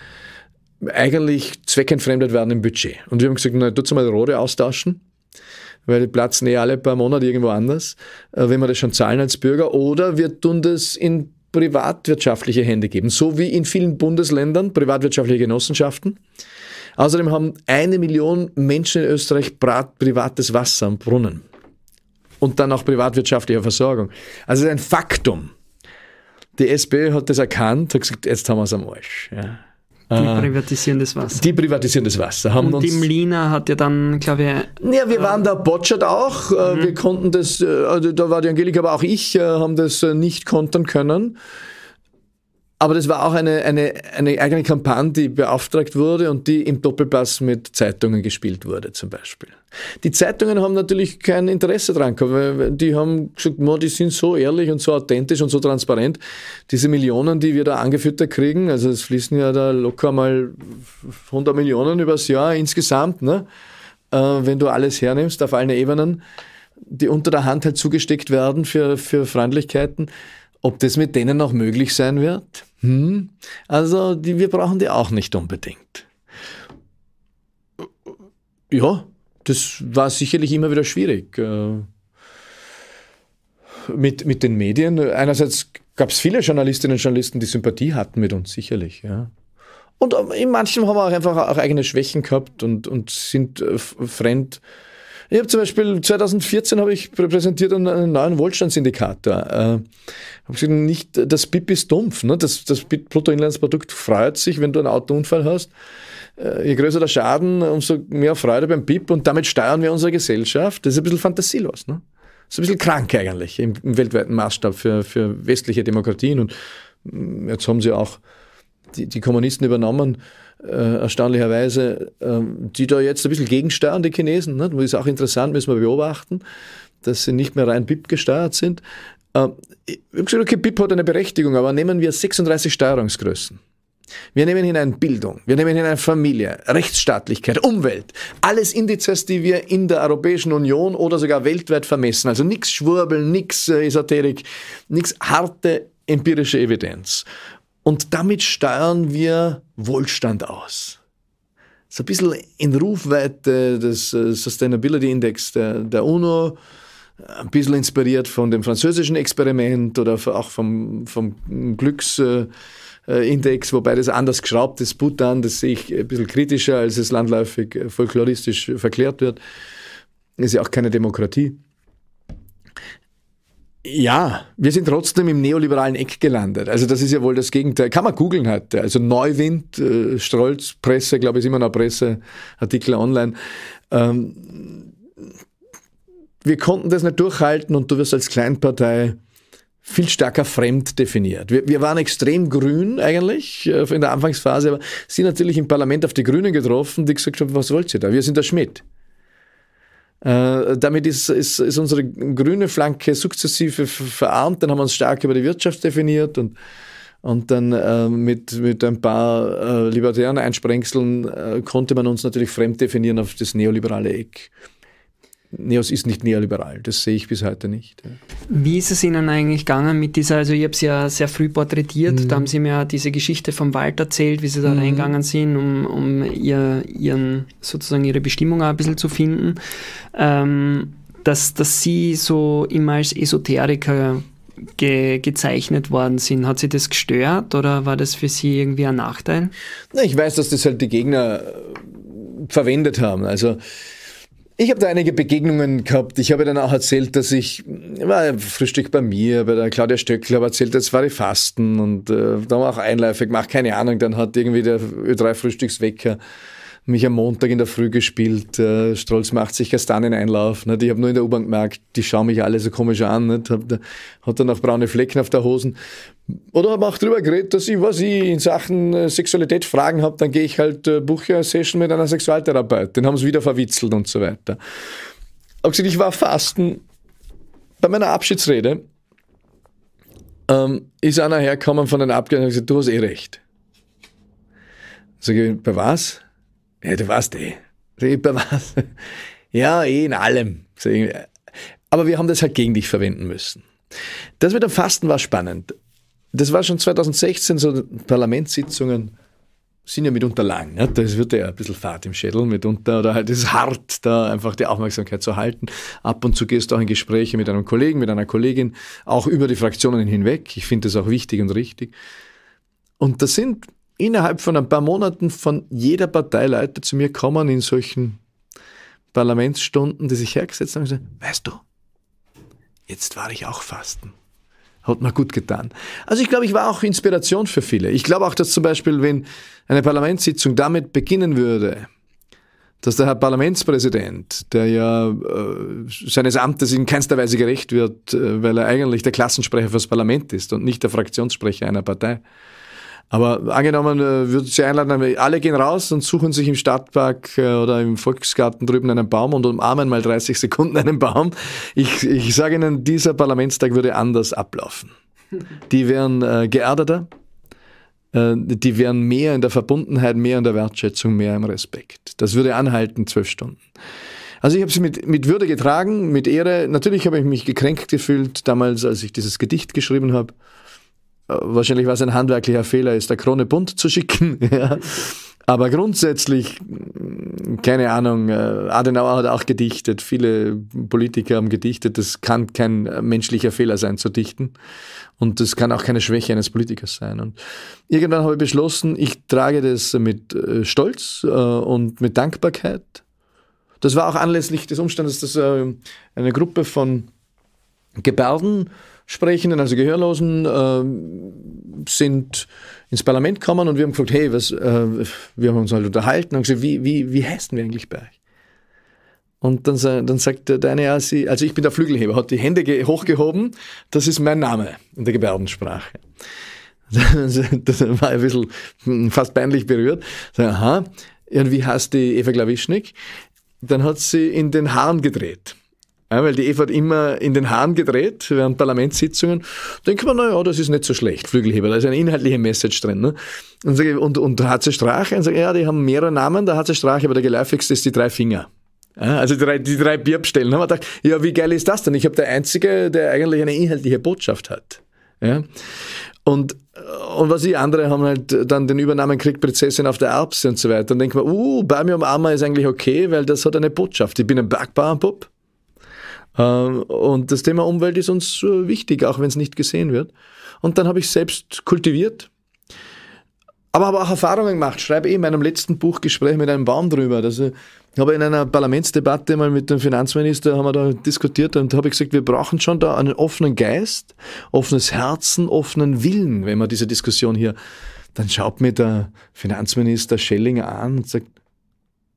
Speaker 3: eigentlich zweckentfremdet werden im Budget. Und wir haben gesagt, na, tut mal die Rohre austauschen, weil die platzen eh alle paar Monate irgendwo anders, äh, wenn wir das schon zahlen als Bürger. Oder wir tun das in privatwirtschaftliche Hände geben, so wie in vielen Bundesländern privatwirtschaftliche Genossenschaften. Außerdem haben eine Million Menschen in Österreich privates Wasser am Brunnen und dann auch privatwirtschaftlicher Versorgung. Also es ist ein Faktum. Die SPÖ hat das erkannt, hat gesagt, jetzt haben wir es am Arsch. Ja. Die äh,
Speaker 1: privatisieren das
Speaker 3: Wasser. Die privatisieren das Wasser.
Speaker 1: Haben und die Tim Lina hat ja dann, glaube ich.
Speaker 3: Ja, wir äh, waren da botschert auch. Äh, mhm. Wir konnten das, äh, also da war die Angelika, aber auch ich, haben das nicht kontern können. Aber das war auch eine, eine, eine eigene Kampagne, die beauftragt wurde und die im Doppelpass mit Zeitungen gespielt wurde, zum Beispiel. Die Zeitungen haben natürlich kein Interesse dran gehabt, weil die haben gesagt, man, die sind so ehrlich und so authentisch und so transparent. Diese Millionen, die wir da angefüttert kriegen, also es fließen ja da locker mal 100 Millionen übers Jahr insgesamt, ne? Äh, wenn du alles hernimmst auf allen Ebenen, die unter der Hand halt zugesteckt werden für, für Freundlichkeiten. Ob das mit denen auch möglich sein wird? Hm? Also die, wir brauchen die auch nicht unbedingt. Ja, das war sicherlich immer wieder schwierig. Äh, mit, mit den Medien. Einerseits gab es viele Journalistinnen und Journalisten, die Sympathie hatten mit uns, sicherlich. Ja. Und äh, in manchen haben wir auch einfach auch eigene Schwächen gehabt und, und sind äh, fremd. Ich habe zum Beispiel 2014 habe ich präsentiert einen, neuen Wohlstandsindikator. Ich habe gesagt, nicht das BIP ist dumpf. Ne? Das, das Bruttoinlandsprodukt freut sich, wenn du einen Autounfall hast. Äh, je größer der Schaden, umso mehr Freude beim BIP und damit steuern wir unsere Gesellschaft. Das ist ein bisschen fantasielos. Ne? Das ist ein bisschen krank eigentlich im, im weltweiten Maßstab für, für westliche Demokratien. Und mm, jetzt haben sie auch die, die Kommunisten übernommen, äh, erstaunlicherweise, äh, die da jetzt ein bisschen gegensteuern, die Chinesen. Ne? Das ist auch interessant, müssen wir beobachten, dass sie nicht mehr rein BIP gesteuert sind. Äh, ich habe gesagt, okay, BIP hat eine Berechtigung, aber nehmen wir 36 Steuerungsgrößen. Wir nehmen hinein Bildung, wir nehmen hinein Familie, Rechtsstaatlichkeit, Umwelt. Alles Indizes, die wir in der Europäischen Union oder sogar weltweit vermessen. Also nichts Schwurbeln, nichts äh, Esoterik, nichts harte empirische Evidenz. Und damit steuern wir Wohlstand aus. So ein bisschen in Rufweite des äh, Sustainability Index der, der UNO, ein bisschen inspiriert von dem französischen Experiment oder auch vom, vom Glücks äh, äh, Index, wobei das anders geschraubt ist, Bhutan, das sehe ich ein bisschen kritischer, als es landläufig äh, folkloristisch verklärt wird. Ist ja auch keine Demokratie. Ja, wir sind trotzdem im neoliberalen Eck gelandet. Also das ist ja wohl das Gegenteil. Kann man googeln heute. Also Neuwind, äh, Strolz, Presse, glaube ich, ist immer noch Presse, Artikel online. Ähm, wir konnten das nicht durchhalten und du wirst als Kleinpartei viel stärker fremd definiert. Wir, wir waren extrem grün eigentlich äh, in der Anfangsphase, aber sind natürlich im Parlament auf die Grünen getroffen, die gesagt haben, was wollt ihr da? Wir sind der Schmidt. Äh, damit ist, ist, ist unsere grüne Flanke sukzessive verarmt, dann haben wir uns stark über die Wirtschaft definiert und, und dann äh, mit, mit ein paar äh, libertären Einsprengseln äh, konnte man uns natürlich fremd definieren auf das neoliberale Eck. Neos ist nicht neoliberal, das sehe ich bis heute nicht. Ja.
Speaker 1: Wie ist es Ihnen eigentlich gegangen mit dieser, also ich habe Sie ja sehr früh porträtiert, mhm. da haben Sie mir ja diese Geschichte vom Wald erzählt, wie Sie da mhm. reingegangen sind, um, um ihr, ihren, sozusagen Ihre Bestimmung auch ein bisschen zu finden, ähm, dass, dass Sie so immer als Esoteriker Ge gezeichnet worden sind. Hat sie das gestört
Speaker 3: oder war das für sie irgendwie ein Nachteil? Na, ich weiß, dass das halt die Gegner verwendet haben. Also ich habe da einige Begegnungen gehabt. Ich habe dann auch erzählt, dass ich war Frühstück bei mir, bei der Claudia Stöckl, habe erzählt, jetzt war ich Fasten und äh, da haben wir auch Einläufe gemacht, keine Ahnung. Dann hat irgendwie der Ö3-Frühstückswecker mich am Montag in der Früh gespielt. Äh, Strolz macht sich Kastanien-Einlauf. Nicht? Ne? Ich habe nur in der U-Bahn gemerkt, die schauen mich alle so komisch an. Nicht? Hab, hat dann auch braune Flecken auf der Hosen. Oder haben auch darüber geredet, dass ich, was ich in Sachen äh, Sexualität Fragen habe, dann gehe ich halt äh, buche eine Session mit einer Sexualtherapeut. Den haben sie wieder verwitzelt und so weiter. Aber gesagt, ich war fasten. Bei meiner Abschiedsrede ähm, ist einer hergekommen von den Abgeordneten und gesagt, du hast eh recht. Sag ich, bei was? Ja, du warst eh. Sag ich, bei was? ja, eh in allem. Ich, äh, aber wir haben das halt gegen dich verwenden müssen. Das mit dem Fasten war spannend das war schon 2016, so Parlamentssitzungen sind ja mitunter lang. Ne? Das wird ja ein bisschen fad im Schädel mitunter oder halt ist hart, da einfach die Aufmerksamkeit zu halten. Ab und zu gehst du auch in Gespräche mit einem Kollegen, mit einer Kollegin, auch über die Fraktionen hinweg. Ich finde das auch wichtig und richtig. Und da sind innerhalb von ein paar Monaten von jeder Partei Leute zu mir kommen in solchen Parlamentsstunden, die sich hergesetzt haben und gesagt, weißt du, jetzt war ich auch fasten hat mir gut getan. Also ich glaube, ich war auch Inspiration für viele. Ich glaube auch, dass zum Beispiel, wenn eine Parlamentssitzung damit beginnen würde, dass der Herr Parlamentspräsident, der ja äh, seines Amtes in keinster Weise gerecht wird, äh, weil er eigentlich der Klassensprecher fürs Parlament ist und nicht der Fraktionssprecher einer Partei, aber angenommen, äh, würde sie einladen, alle gehen raus und suchen sich im Stadtpark äh, oder im Volksgarten drüben einen Baum und umarmen mal 30 Sekunden einen Baum. Ich, ich sage Ihnen, dieser Parlamentstag würde anders ablaufen. Die wären äh, geerdeter, äh, die wären mehr in der Verbundenheit, mehr in der Wertschätzung, mehr im Respekt. Das würde anhalten, zwölf Stunden. Also ich habe sie mit, mit Würde getragen, mit Ehre. Natürlich habe ich mich gekränkt gefühlt damals, als ich dieses Gedicht geschrieben habe. Äh, wahrscheinlich was ein handwerklicher Fehler ist, der Krone bunt zu schicken. Aber grundsätzlich, mm, keine Ahnung, äh, Adenauer hat auch gedichtet, viele Politiker haben gedichtet, das kann kein äh, menschlicher Fehler sein zu dichten und das kann auch keine Schwäche eines Politikers sein. Und irgendwann habe ich beschlossen, ich trage das mit Stolz und mit Dankbarkeit. Das war auch anlässlich des Umstandes, dass ähm, eine Gruppe von Gebärden Sprechenden, also Gehörlosen, äh, sind ins Parlament gekommen und wir haben gefragt, hey, was, äh, wir haben uns halt unterhalten und gesagt, wie, wie, wie heißen wir eigentlich bei euch? Und dann, dann sagt der eine, ja, sie, also ich bin der Flügelheber, hat die Hände hochgehoben, das ist mein Name in der Gebärdensprache. das war ein bisschen fast peinlich berührt. So, aha, irgendwie heißt die Eva Glawischnik? Dann hat sie in den Haaren gedreht. Ja, weil die EV hat immer in den Haaren gedreht während Parlamentssitzungen. Denkt man, naja, das ist nicht so schlecht, Flügelheber, da ist eine inhaltliche Message drin. Ne? Und, und, und HC Strache, und sagt, ja, die haben mehrere Namen, der HC Strache, aber der geläufigste ist die drei Finger. Ja, also die drei, die drei Birbstellen. Da haben wir gedacht, ja, wie geil ist das denn? Ich habe der Einzige, der eigentlich eine inhaltliche Botschaft hat. Ja? Und, und was die andere haben halt dann den Übernamen Krieg Prinzessin auf der Alps und so weiter. Dann denkt man, uh, bei mir am Armer ist eigentlich okay, weil das hat eine Botschaft. Ich bin ein Bergbauernbub. Ähm, und das Thema Umwelt ist uns äh, wichtig, auch wenn es nicht gesehen wird. Und dann habe ich selbst kultiviert, aber habe auch Erfahrungen gemacht. Schreibe eh in meinem letzten Buchgespräch mit einem Baum drüber. Also, ich äh, habe in einer Parlamentsdebatte mal mit dem Finanzminister haben wir da diskutiert und habe gesagt, wir brauchen schon da einen offenen Geist, offenes Herzen, offenen Willen, wenn man diese Diskussion hier. Dann schaut mir der Finanzminister Schelling an und sagt,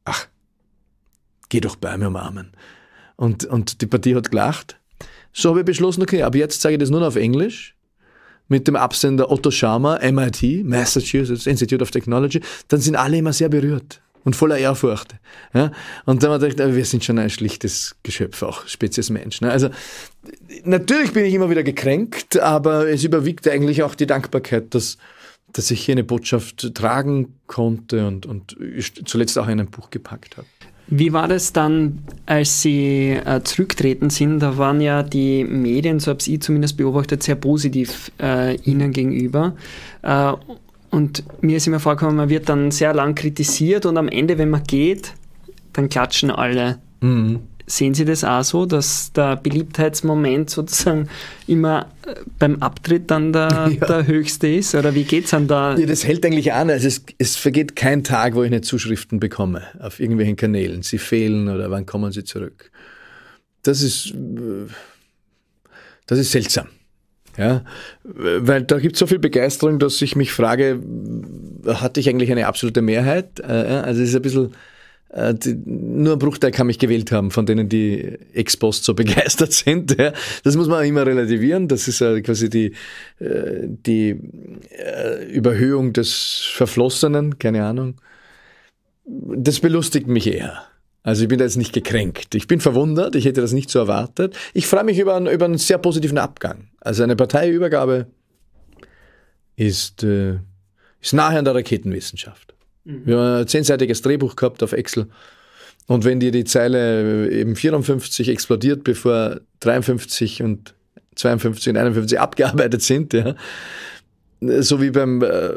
Speaker 3: ach, geh doch bei mir umarmen. Und, und die Partie hat gelacht. So habe ich beschlossen, okay, aber jetzt zeige ich das nur noch auf Englisch mit dem Absender Otto Sharma, MIT, Massachusetts Institute of Technology, dann sind alle immer sehr berührt und voller Ehrfurcht. Ja? Und dann haben wir gedacht, äh, wir sind schon ein schlichtes Geschöpf, auch spezielles Mensch. Ne? Also natürlich bin ich immer wieder gekränkt, aber es überwiegt eigentlich auch die Dankbarkeit, dass, dass ich hier eine Botschaft tragen konnte und, und zuletzt auch in ein Buch gepackt habe.
Speaker 1: Wie war das dann, als Sie äh, zurücktreten sind? Da waren ja die Medien, so habe ich zumindest beobachtet, sehr positiv äh, Ihnen gegenüber. Äh, und mir ist immer vorgekommen, man wird dann sehr lang kritisiert und am Ende, wenn man geht, dann klatschen alle. Mhm. Sehen Sie das auch so, dass der Beliebtheitsmoment sozusagen immer äh, beim Abtritt dann der, ja. der höchste ist? Oder wie geht es
Speaker 3: dann da? Ja, das hält eigentlich an. Also es, es vergeht kein Tag, wo ich nicht Zuschriften bekomme auf irgendwelchen Kanälen. Sie fehlen oder wann kommen sie zurück? Das ist, das ist seltsam. Ja, weil da gibt es so viel Begeisterung, dass ich mich frage, hatte ich eigentlich eine absolute Mehrheit? Äh, äh, also es ist ein bisschen äh, die, nur ein Bruchteil kann mich gewählt haben, von denen die Ex-Post so begeistert sind. Ja. Das muss man immer relativieren. Das ist äh, quasi die, äh, die äh, Überhöhung des Verflossenen, keine Ahnung. Das belustigt mich eher. Also ich bin da jetzt nicht gekränkt. Ich bin verwundert, ich hätte das nicht so erwartet. Ich freue mich über, einen, über einen sehr positiven Abgang. Also eine Parteiübergabe ist, äh, ist nahe an der Raketenwissenschaft. Mhm. Wir haben ein zehnseitiges Drehbuch gehabt auf Excel. Und wenn dir die Zeile äh, eben 54 explodiert, bevor 53 und 52 und 51 abgearbeitet sind, ja, so wie beim, äh,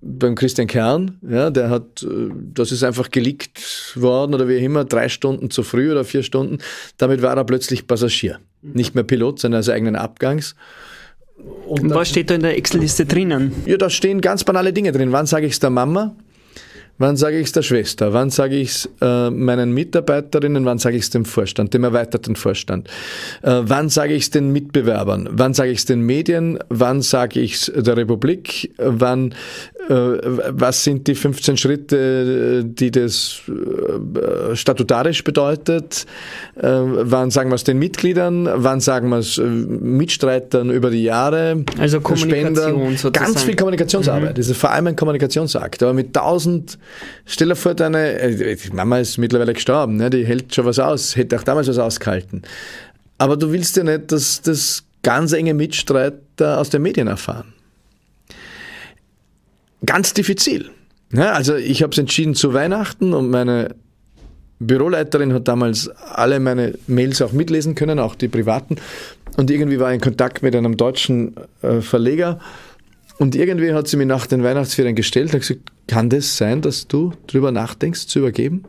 Speaker 3: beim Christian Kern, ja, der hat, äh, das ist einfach geleakt worden oder wie immer, drei Stunden zu früh oder vier Stunden. Damit war er plötzlich Passagier. Mhm. Nicht mehr Pilot seines eigenen Abgangs. Und, und was steht da in der Excel-Liste drinnen? Ja, da stehen ganz banale Dinge drin. Wann sage ich es der Mama? Wann sage ich es der Schwester? Wann sage ich es äh, meinen Mitarbeiterinnen? Wann sage ich es dem Vorstand, dem erweiterten Vorstand? Äh, wann sage ich es den Mitbewerbern? Wann sage ich es den Medien? Wann sage ich es der Republik? Wann äh, was sind die 15 Schritte, die das äh, statutarisch bedeutet? Äh, wann sagen wir es den Mitgliedern? Wann sagen wir es Mitstreitern über die Jahre? Also Kommunikation Spendern. Ganz viel Kommunikationsarbeit. Mhm. Das ist vor allem ein Kommunikationsakt. Aber mit 1000, stell dir vor, deine, Mama ist mittlerweile gestorben, ne? die hält schon was aus, hätte auch damals was ausgehalten. Aber du willst ja nicht, dass das ganz enge Mitstreiter aus den Medien erfahren ganz diffizil. Ja, also ich habe es entschieden zu Weihnachten und meine Büroleiterin hat damals alle meine Mails auch mitlesen können, auch die privaten. Und irgendwie war ich in Kontakt mit einem deutschen äh, Verleger. Und irgendwie hat sie mir nach den Weihnachtsferien gestellt und gesagt, kann das sein, dass du drüber nachdenkst, zu übergeben?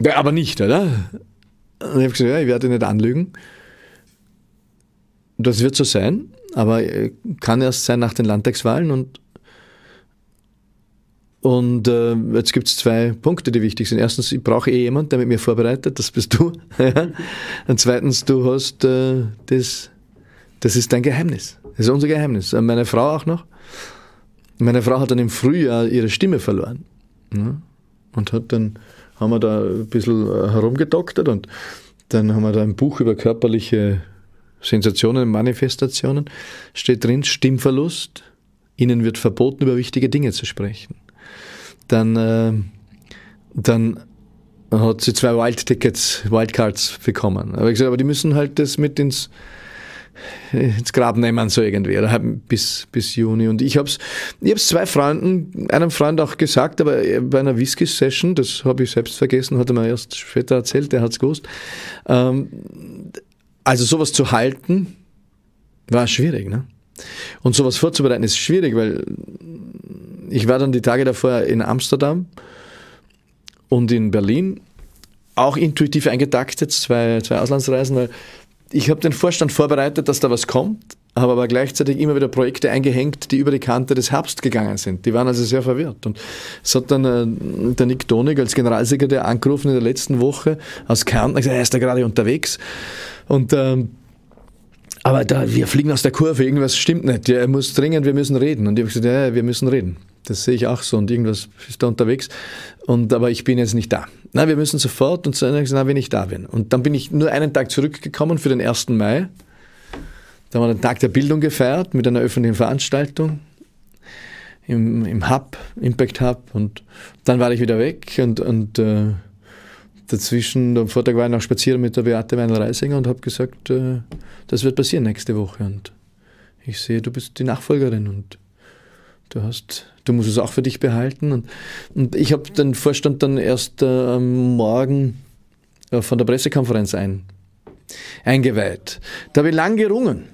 Speaker 3: Ja, aber nicht, oder? Und ich habe gesagt, ja, ich werde nicht anlügen. Das wird so sein aber äh, kann erst sein nach den Landtagswahlen und und äh, jetzt gibt es zwei Punkte, die wichtig sind. Erstens, ich brauche eh jemanden, der mit mir vorbereitet, das bist du. und zweitens, du hast äh, das, das ist dein Geheimnis. Das ist unser Geheimnis. Äh, meine Frau auch noch. Meine Frau hat dann im Frühjahr ihre Stimme verloren. Ja? Und hat dann, haben wir da ein bisschen äh, herumgedoktert und dann haben wir da ein Buch über körperliche Sensationen, Manifestationen, steht drin Stimmverlust, ihnen wird verboten, über wichtige Dinge zu sprechen. Dann, äh, dann hat sie zwei Wildtickets, Wildcards bekommen. Aber ich gesagt, aber die müssen halt das mit ins, ins Grab nehmen, so irgendwie, oder halt bis, bis Juni. Und ich habe es ich hab's zwei Freunden, einem Freund auch gesagt, aber äh, bei einer Whisky-Session, das habe ich selbst vergessen, hat er mir erst später erzählt, der hat es gewusst, ähm, also sowas zu halten, war schwierig. Ne? Und sowas vorzubereiten ist schwierig, weil ich war dann die Tage davor in Amsterdam und in Berlin auch intuitiv eingetaktet, zwei, zwei Auslandsreisen, weil ich habe den Vorstand vorbereitet, dass da was kommt habe aber gleichzeitig immer wieder Projekte eingehängt, die über die Kante des Herbst gegangen sind. Die waren also sehr verwirrt. Und es hat dann äh, der Nick Donig als Generalsekretär angerufen in der letzten Woche aus Kärnten, gesagt, er ist da gerade unterwegs. Und ähm, aber da, wir fliegen aus der Kurve, irgendwas stimmt nicht. Ja, er muss dringend, wir müssen reden. Und ich habe gesagt, ja, wir müssen reden. Das sehe ich auch so. Und irgendwas ist da unterwegs. Und, aber ich bin jetzt nicht da. Nein, wir müssen sofort. Und zu so, na, wenn ich da bin. Und dann bin ich nur einen Tag zurückgekommen für den 1. Mai. Da haben wir den Tag der Bildung gefeiert mit einer öffentlichen Veranstaltung im, im Hub, Impact Hub. Und dann war ich wieder weg und, und äh, dazwischen, am Vortag war ich noch spazieren mit der Beate weinl und habe gesagt, äh, das wird passieren nächste Woche. Und ich sehe, du bist die Nachfolgerin und du hast, du musst es auch für dich behalten. Und, und ich habe den Vorstand dann erst äh, am Morgen äh, von der Pressekonferenz ein, eingeweiht. Da habe ich lang gerungen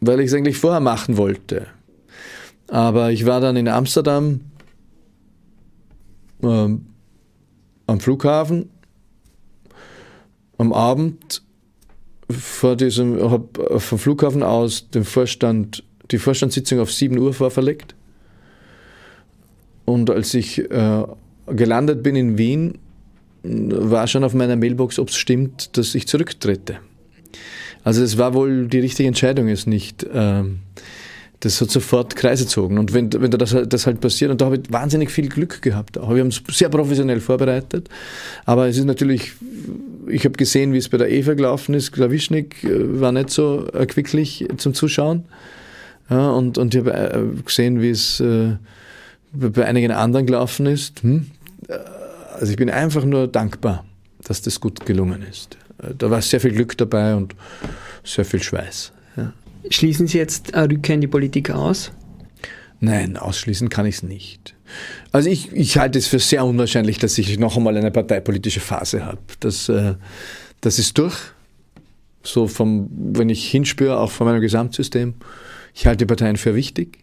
Speaker 3: weil ich es eigentlich vorher machen wollte. Aber ich war dann in Amsterdam ähm, am Flughafen am Abend vor diesem, habe vom Flughafen aus den Vorstand, die Vorstandssitzung auf 7 Uhr vorverlegt. Und als ich äh, gelandet bin in Wien, war schon auf meiner Mailbox, ob es stimmt, dass ich zurücktrete. Also es war wohl die richtige Entscheidung, es nicht. Ähm, das hat sofort Kreise gezogen. Und wenn, wenn das, das halt passiert, und da habe ich wahnsinnig viel Glück gehabt. Auch. Wir haben es sehr professionell vorbereitet. Aber es ist natürlich, ich habe gesehen, wie es bei der Eva gelaufen ist. Klawischnik äh, war nicht so erquicklich zum Zuschauen. Ja, und, und ich habe äh, gesehen, wie es äh, bei einigen anderen gelaufen ist. Hm? Äh, also ich bin einfach nur dankbar, dass das gut gelungen ist. Äh, da war sehr viel Glück dabei und sehr viel Schweiß. Ja. Schließen Sie jetzt eine äh, Rückkehr in die Politik aus? Nein, ausschließen kann ich es nicht. Also ich, ich halte es für sehr unwahrscheinlich, dass ich noch einmal eine parteipolitische Phase habe. Das, äh, das ist durch. So vom, wenn ich hinspüre, auch von meinem Gesamtsystem. Ich halte Parteien für wichtig.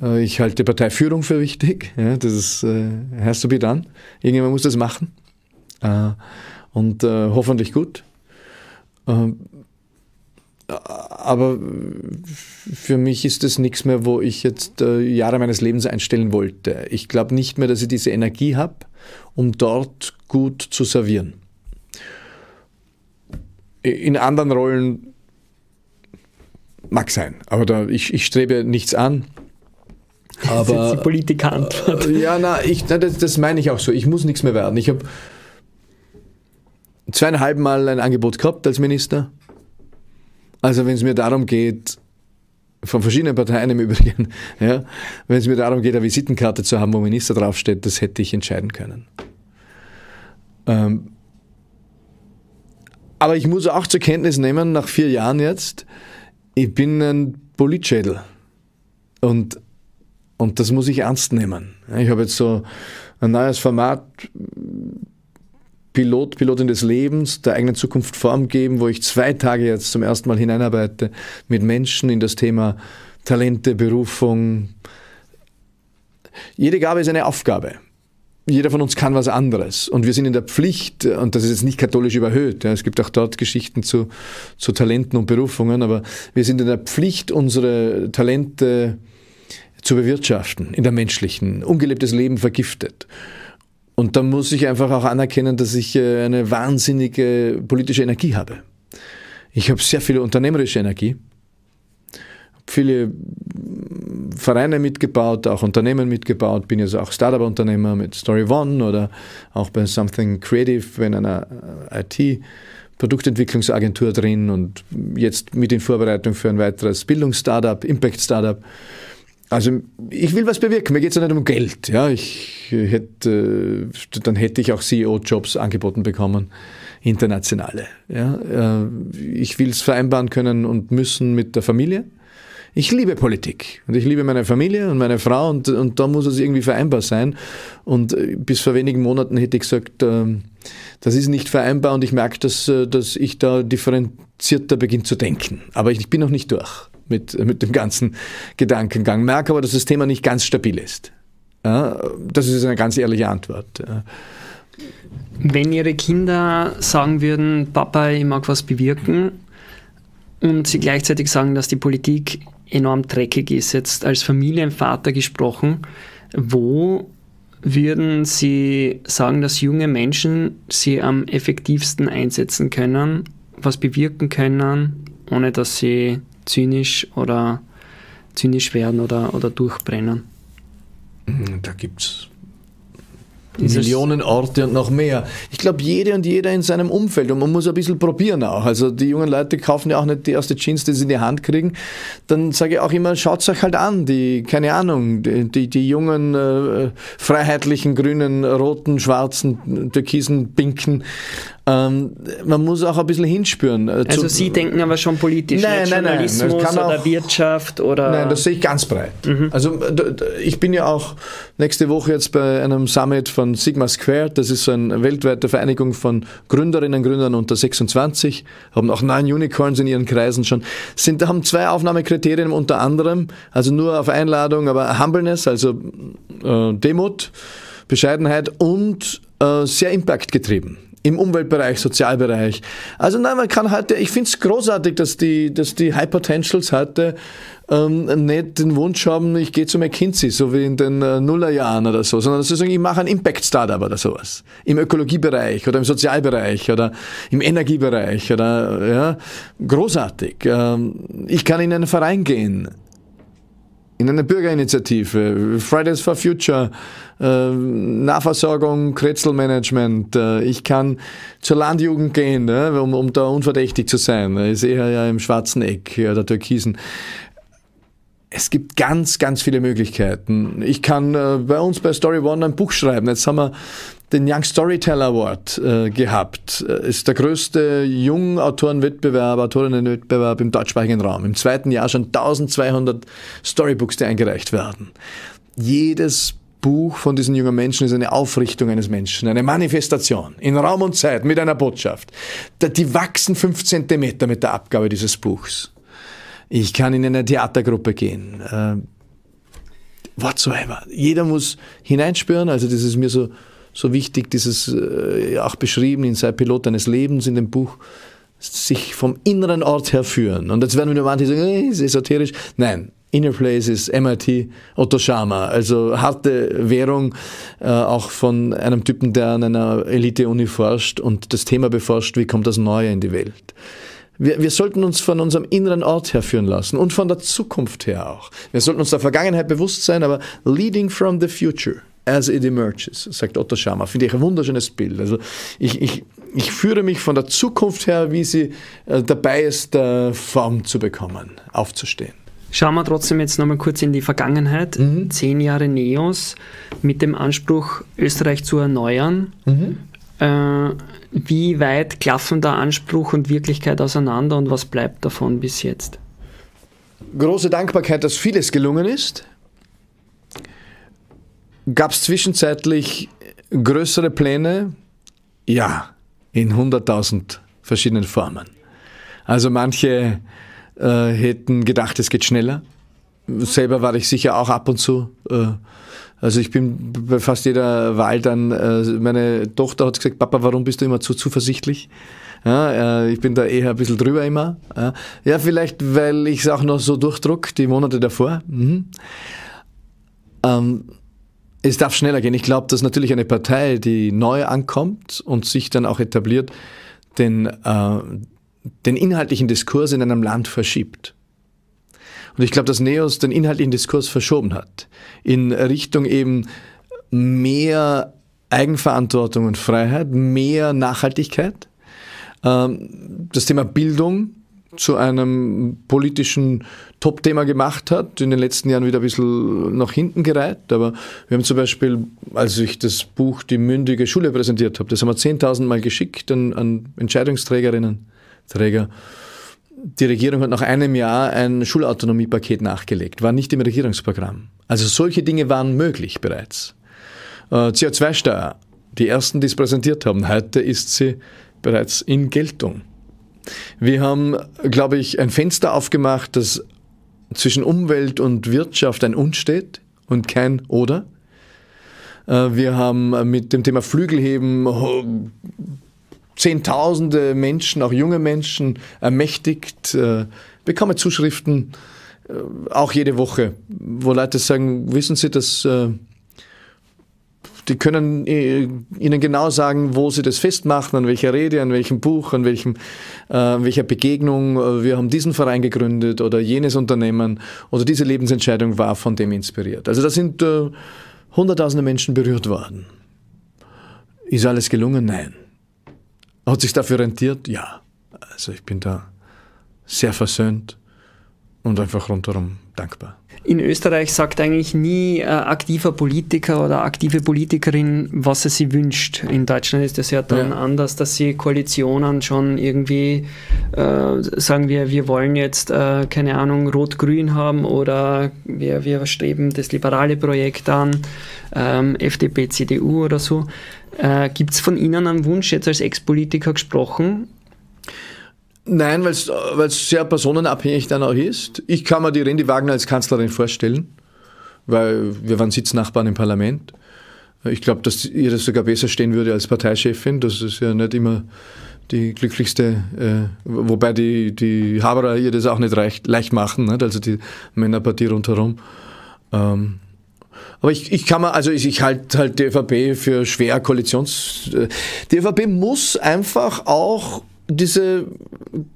Speaker 3: Äh, ich halte Parteiführung für wichtig. Ja, das ist, äh, hast du mir dann. Irgendjemand muss das machen. Äh, und äh, hoffentlich gut. Ähm, aber für mich ist das nichts mehr, wo ich jetzt äh, Jahre meines Lebens einstellen wollte. Ich glaube nicht mehr, dass ich diese Energie habe, um dort gut zu servieren. In anderen Rollen mag sein, aber da, ich, ich strebe nichts an. Aber, das ist die Politikerantwort. Äh, ja, na, ich, na das, das meine ich auch so. Ich muss nichts mehr werden. Ich habe zweieinhalb Mal ein Angebot gehabt als Minister. Also wenn es mir darum geht, von verschiedenen Parteien im Übrigen, ja, wenn es mir darum geht, eine Visitenkarte zu haben, wo Minister draufsteht, das hätte ich entscheiden können. Ähm, aber ich muss auch zur Kenntnis nehmen, nach vier Jahren jetzt, ich bin ein Politschädel. Und, und das muss ich ernst nehmen. Ich habe jetzt so ein neues Format Pilot, Pilotin des Lebens, der eigenen Zukunft Form geben, wo ich zwei Tage jetzt zum ersten Mal hineinarbeite mit Menschen in das Thema Talente, Berufung. Jede Gabe ist eine Aufgabe. Jeder von uns kann was anderes. Und wir sind in der Pflicht, und das ist jetzt nicht katholisch überhöht, ja, es gibt auch dort Geschichten zu, zu Talenten und Berufungen, aber wir sind in der Pflicht, unsere Talente zu bewirtschaften, in der menschlichen. Ungelebtes Leben vergiftet. Und da muss ich einfach auch anerkennen, dass ich äh, eine wahnsinnige politische Energie habe. Ich habe sehr viel unternehmerische Energie, viele Vereine mitgebaut, auch Unternehmen mitgebaut, bin jetzt auch Startup-Unternehmer mit Story One oder auch bei Something Creative wenn einer äh, IT. Produktentwicklungsagentur drin und jetzt mit in Vorbereitung für ein weiteres Bildungs-Startup, Impact-Startup also ich will was bewirken, mir geht es ja nicht um Geld. Ja, ich hätte, äh, dann hätte ich auch CEO-Jobs angeboten bekommen, internationale. Ja, äh, ich will es vereinbaren können und müssen mit der Familie. Ich liebe Politik und ich liebe meine Familie und meine Frau und, und da muss es irgendwie vereinbar sein. Und äh, bis vor wenigen Monaten hätte ich gesagt, ähm, das ist nicht vereinbar und ich merke, dass, dass ich da differenzierter beginne zu denken. Aber ich bin noch nicht durch mit, mit dem ganzen Gedankengang. Merke aber, dass das Thema nicht ganz stabil ist. Ja, das ist eine ganz ehrliche Antwort. Wenn Ihre Kinder sagen
Speaker 1: würden, Papa, ich mag was bewirken, und Sie gleichzeitig sagen, dass die Politik enorm dreckig ist, jetzt als Familienvater gesprochen, wo würden Sie sagen, dass junge Menschen sie am effektivsten einsetzen können, was bewirken können, ohne dass sie zynisch oder zynisch werden oder, oder durchbrennen? Hm, da gibt es
Speaker 3: Millionen Orte und noch mehr. Ich glaube, jede und jeder in seinem Umfeld. Und man muss ein bisschen probieren auch. Also die jungen Leute kaufen ja auch nicht die erste Jeans, die sie in die Hand kriegen. Dann sage ich auch immer, schaut es euch halt an, die, keine Ahnung, die, die, die jungen äh, freiheitlichen, grünen, roten, schwarzen, türkisen, pinken ähm, man muss auch ein bisschen hinspüren. Äh, also Sie denken aber schon politisch, nein, nicht nein, Journalismus nein, nein. oder auch, Wirtschaft oder... Nein, das sehe ich ganz breit. Mhm. Also ich bin ja auch nächste Woche jetzt bei einem Summit von Sigma Squared, das ist so eine weltweite Vereinigung von Gründerinnen und Gründern unter 26, haben auch neun Unicorns in ihren Kreisen schon, sind, haben zwei Aufnahmekriterien unter anderem, also nur auf Einladung, aber Humbleness, also äh, Demut, Bescheidenheit und äh, sehr impactgetrieben im Umweltbereich, Sozialbereich. Also nein, man kann heute, ich finde es großartig, dass die, dass die High Potentials heute ähm, nicht den Wunsch haben, ich gehe zu McKinsey, so wie in den äh, Nullerjahren oder so, sondern dass sie sagen, ich mache ein Impact-Startup oder sowas. Im Ökologiebereich oder im Sozialbereich oder im Energiebereich oder, ja, großartig. Ähm, ich kann in einen Verein gehen in einer Bürgerinitiative, Fridays for Future, äh, Nahversorgung, Kretzelmanagement. Äh, ich kann zur Landjugend gehen, ne, um, um da unverdächtig zu sein. Ne. Ist eher ja im schwarzen Eck der Türkisen. Es gibt ganz, ganz viele Möglichkeiten. Ich kann äh, bei uns bei Story One ein Buch schreiben. Jetzt haben wir den Young Storyteller Award äh, gehabt. Äh, ist der größte Jungautorenwettbewerb, Autorinnenwettbewerb im deutschsprachigen Raum. Im zweiten Jahr schon 1200 Storybooks, die eingereicht werden. Jedes Buch von diesen jungen Menschen ist eine Aufrichtung eines Menschen, eine Manifestation in Raum und Zeit mit einer Botschaft. Die wachsen fünf Zentimeter mit der Abgabe dieses Buchs. Ich kann in eine Theatergruppe gehen. Äh, whatsoever. Jeder muss hineinspüren, also das ist mir so so wichtig, dieses äh, auch beschrieben in Sei Pilot deines Lebens in dem Buch, sich vom inneren Ort her führen. Und jetzt werden wir nur manche sagen, äh, ist esoterisch. Nein, Inner Place ist MIT Otto Schama, also harte Währung, äh, auch von einem Typen, der an einer Elite-Uni forscht und das Thema beforscht, wie kommt das Neue in die Welt. Wir, wir sollten uns von unserem inneren Ort herführen lassen und von der Zukunft her auch. Wir sollten uns der Vergangenheit bewusst sein, aber leading from the future as it emerges, sagt Otto Schama. Finde ich ein wunderschönes Bild. Also ich, ich, ich führe mich von der Zukunft her, wie sie äh, dabei ist, äh, Form zu bekommen, aufzustehen.
Speaker 1: Schauen wir trotzdem jetzt nochmal kurz in die Vergangenheit. Mhm. Zehn Jahre Neos mit dem Anspruch, Österreich zu erneuern. Mhm. Äh, wie weit klaffen da Anspruch und Wirklichkeit auseinander und was bleibt davon bis jetzt?
Speaker 3: Große Dankbarkeit, dass vieles gelungen ist. Gab es zwischenzeitlich größere Pläne? Ja, in 100.000 verschiedenen Formen. Also manche äh, hätten gedacht, es geht schneller. Selber war ich sicher auch ab und zu. Äh, also ich bin bei fast jeder Wahl dann, äh, meine Tochter hat gesagt, Papa, warum bist du immer zu zuversichtlich? Ja, äh, ich bin da eher ein bisschen drüber immer. Ja, ja vielleicht, weil ich es auch noch so durchdruck, die Monate davor. Mhm. Ähm, es darf schneller gehen. Ich glaube, dass natürlich eine Partei, die neu ankommt und sich dann auch etabliert, den, äh, den inhaltlichen Diskurs in einem Land verschiebt. Und ich glaube, dass Neos den inhaltlichen Diskurs verschoben hat. In Richtung eben mehr Eigenverantwortung und Freiheit, mehr Nachhaltigkeit. Ähm, das Thema Bildung zu einem politischen Top-Thema gemacht hat, in den letzten Jahren wieder ein bisschen nach hinten gereiht. Aber wir haben zum Beispiel, als ich das Buch Die mündige Schule präsentiert habe, das haben wir 10.000 Mal geschickt an, an Entscheidungsträgerinnen, Träger. Die Regierung hat nach einem Jahr ein Schulautonomiepaket nachgelegt, war nicht im Regierungsprogramm. Also solche Dinge waren möglich bereits. Äh, CO2-Steuer, die ersten, die es präsentiert haben, heute ist sie bereits in Geltung. Wir haben, glaube ich, ein Fenster aufgemacht, das zwischen Umwelt und Wirtschaft ein Und steht und kein Oder. Äh, wir haben mit dem Thema Flügelheben Zehntausende Menschen, auch junge Menschen, ermächtigt, äh, bekomme Zuschriften, äh, auch jede Woche, wo Leute sagen, wissen Sie, dass die können äh, Ihnen genau sagen, wo Sie das festmachen, an welcher Rede, an welchem Buch, an welchem, äh, welcher Begegnung. Äh, wir haben diesen Verein gegründet oder jenes Unternehmen oder diese Lebensentscheidung war von dem inspiriert. Also da sind äh, hunderttausende Menschen berührt worden. Ist alles gelungen? Nein. Hat sich dafür rentiert? Ja. Also ich bin da sehr versöhnt und einfach rundherum dankbar
Speaker 1: in Österreich sagt eigentlich nie ein äh, aktiver Politiker oder aktive Politikerin, was er sie wünscht. In Deutschland ist das ja dann ja. anders, dass sie Koalitionen schon irgendwie äh, sagen wir, wir wollen jetzt, äh, keine Ahnung, Rot-Grün haben oder wir, wir streben das liberale Projekt an, ähm, FDP, CDU oder so. Äh, Gibt es von Ihnen einen Wunsch, jetzt als Ex-Politiker gesprochen?
Speaker 3: Nein, weil es sehr personenabhängig dann auch ist. Ich kann mir die Rendi Wagner als Kanzlerin vorstellen, weil wir waren Sitznachbarn im Parlament. Ich glaube, dass ihr das sogar besser stehen würde als Parteichefin. Das ist ja nicht immer die glücklichste, äh, wobei die, die Haberer ihr das auch nicht recht, leicht machen, nicht? also die Männerpartie rundherum. Ähm, aber ich, ich kann mal, also ich, ich halte halt die ÖVP für schwer Koalitions. Äh, die ÖVP muss einfach auch diese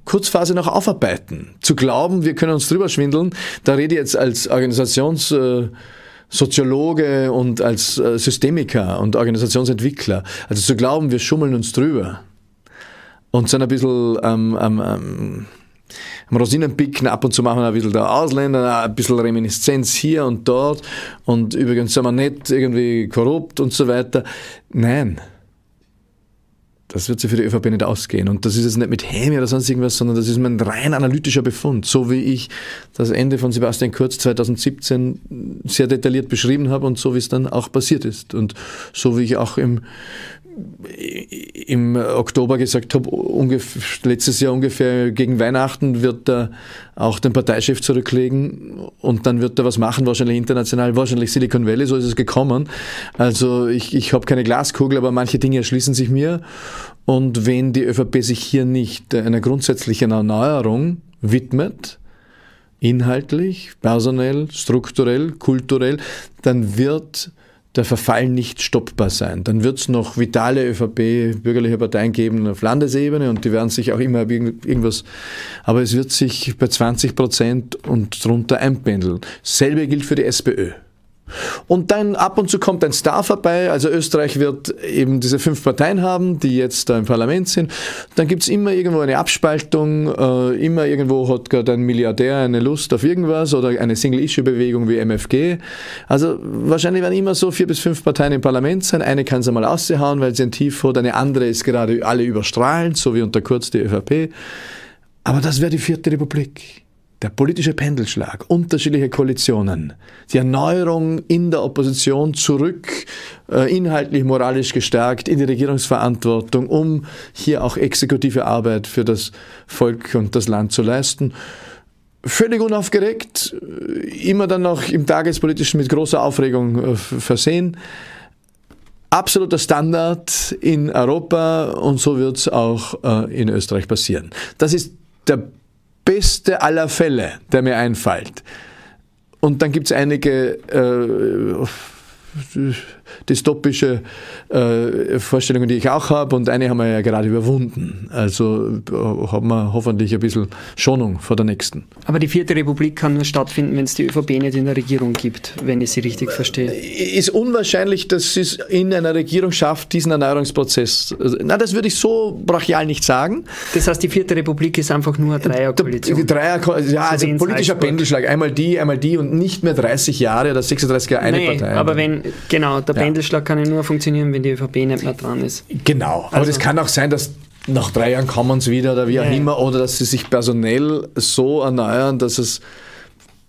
Speaker 3: Kurzphase noch aufarbeiten. Zu glauben, wir können uns drüber schwindeln, da rede ich jetzt als Organisationssoziologe äh, und als äh, Systemiker und Organisationsentwickler. Also zu glauben, wir schummeln uns drüber und sind ein bisschen am ähm, ähm, ähm, Rosinenpicken, ab und zu machen ein bisschen der Ausländer, ein bisschen Reminiszenz hier und dort und übrigens sind wir nicht irgendwie korrupt und so weiter. Nein das wird sich für die ÖVP nicht ausgehen. Und das ist jetzt nicht mit Häme oder sonst irgendwas, sondern das ist mein rein analytischer Befund. So wie ich das Ende von Sebastian Kurz 2017 sehr detailliert beschrieben habe und so wie es dann auch passiert ist. Und so wie ich auch im im Oktober gesagt habe, ungefähr, letztes Jahr ungefähr gegen Weihnachten wird er auch den Parteichef zurücklegen und dann wird er was machen, wahrscheinlich international, wahrscheinlich Silicon Valley, so ist es gekommen. Also ich, ich habe keine Glaskugel, aber manche Dinge erschließen sich mir. Und wenn die ÖVP sich hier nicht einer grundsätzlichen Erneuerung widmet, inhaltlich, personell, strukturell, kulturell, dann wird der Verfall nicht stoppbar sein. Dann wird es noch vitale ÖVP, bürgerliche Parteien geben auf Landesebene und die werden sich auch immer irgendwas, aber es wird sich bei 20 Prozent und drunter einpendeln. Selbe gilt für die SPÖ. Und dann ab und zu kommt ein Star vorbei. Also Österreich wird eben diese fünf Parteien haben, die jetzt da im Parlament sind. Dann gibt es immer irgendwo eine Abspaltung. Äh, immer irgendwo hat gerade ein Milliardär eine Lust auf irgendwas oder eine Single-Issue-Bewegung wie MFG. Also wahrscheinlich werden immer so vier bis fünf Parteien im Parlament sein. Eine kann es einmal aushauen, weil sie ein Tief hat. Eine andere ist gerade alle überstrahlend, so wie unter Kurz die ÖVP. Aber das wäre die vierte Republik der politische Pendelschlag, unterschiedliche Koalitionen, die Erneuerung in der Opposition zurück, äh, inhaltlich, moralisch gestärkt in die Regierungsverantwortung, um hier auch exekutive Arbeit für das Volk und das Land zu leisten. Völlig unaufgeregt, äh, immer dann noch im Tagespolitischen mit großer Aufregung äh, versehen. Absoluter Standard in Europa und so wird es auch in Österreich passieren. Das ist der beste aller Fälle, der mir einfällt. Und dann gibt es einige. Äh, dystopische äh, Vorstellungen, die ich auch habe, und eine haben wir ja gerade überwunden. Also äh, haben wir hoffentlich ein bisschen Schonung vor der nächsten. Aber die vierte Republik kann nur
Speaker 1: stattfinden, wenn es die ÖVP nicht in der Regierung gibt, wenn ich sie richtig verstehe.
Speaker 3: Äh, ist unwahrscheinlich, dass es in einer Regierung schafft, diesen Erneuerungsprozess. Äh, na, das würde ich so brachial nicht sagen. Das heißt, die vierte Republik ist einfach nur eine Dreierkoalition. Dreier ja, also politischer Pendelschlag. Einmal die, einmal die und nicht mehr 30 Jahre oder 36 Jahre eine nee, Partei. Aber wenn, genau, der ja. Pendelschlag kann ja nur funktionieren, wenn die ÖVP nicht mehr dran ist. Genau, aber also. das kann auch sein, dass nach drei Jahren kommen sie wieder oder wie auch ja. immer, oder dass sie sich personell so erneuern, dass es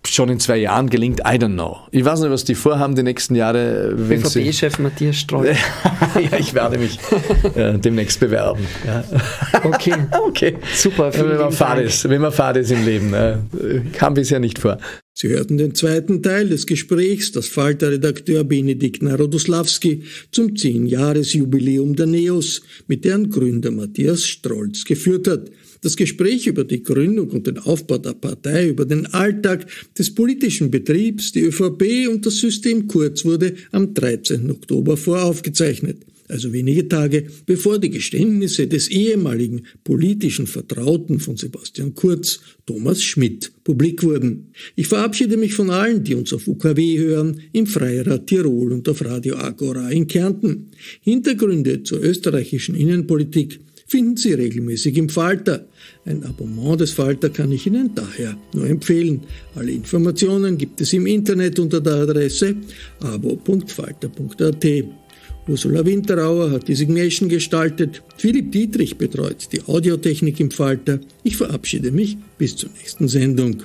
Speaker 3: schon in zwei Jahren gelingt, I don't know. Ich weiß nicht, was die vorhaben die nächsten Jahre. ÖVP-Chef Matthias Streu. ja, ich werde mich ja, äh, demnächst bewerben. Ja.
Speaker 2: Okay. okay. Super. Wenn man, fad ist, wenn man fad ist im Leben. Ne? Kam bisher nicht vor. Sie hörten den zweiten Teil des Gesprächs, das Falter-Redakteur Benedikt Narodoslawski zum 10-Jahres-Jubiläum der NEOS, mit deren Gründer Matthias Strolz geführt hat. Das Gespräch über die Gründung und den Aufbau der Partei, über den Alltag des politischen Betriebs, die ÖVP und das System Kurz wurde am 13. Oktober voraufgezeichnet also wenige Tage bevor die Geständnisse des ehemaligen politischen Vertrauten von Sebastian Kurz, Thomas Schmidt, publik wurden. Ich verabschiede mich von allen, die uns auf UKW hören, im Freirad Tirol und auf Radio Agora in Kärnten. Hintergründe zur österreichischen Innenpolitik finden Sie regelmäßig im Falter. Ein Abonnement des Falter kann ich Ihnen daher nur empfehlen. Alle Informationen gibt es im Internet unter der Adresse abo.falter.at. Ursula Winterauer hat die Signation gestaltet. Philipp Dietrich betreut die Audiotechnik im Falter. Ich verabschiede mich bis zur nächsten Sendung.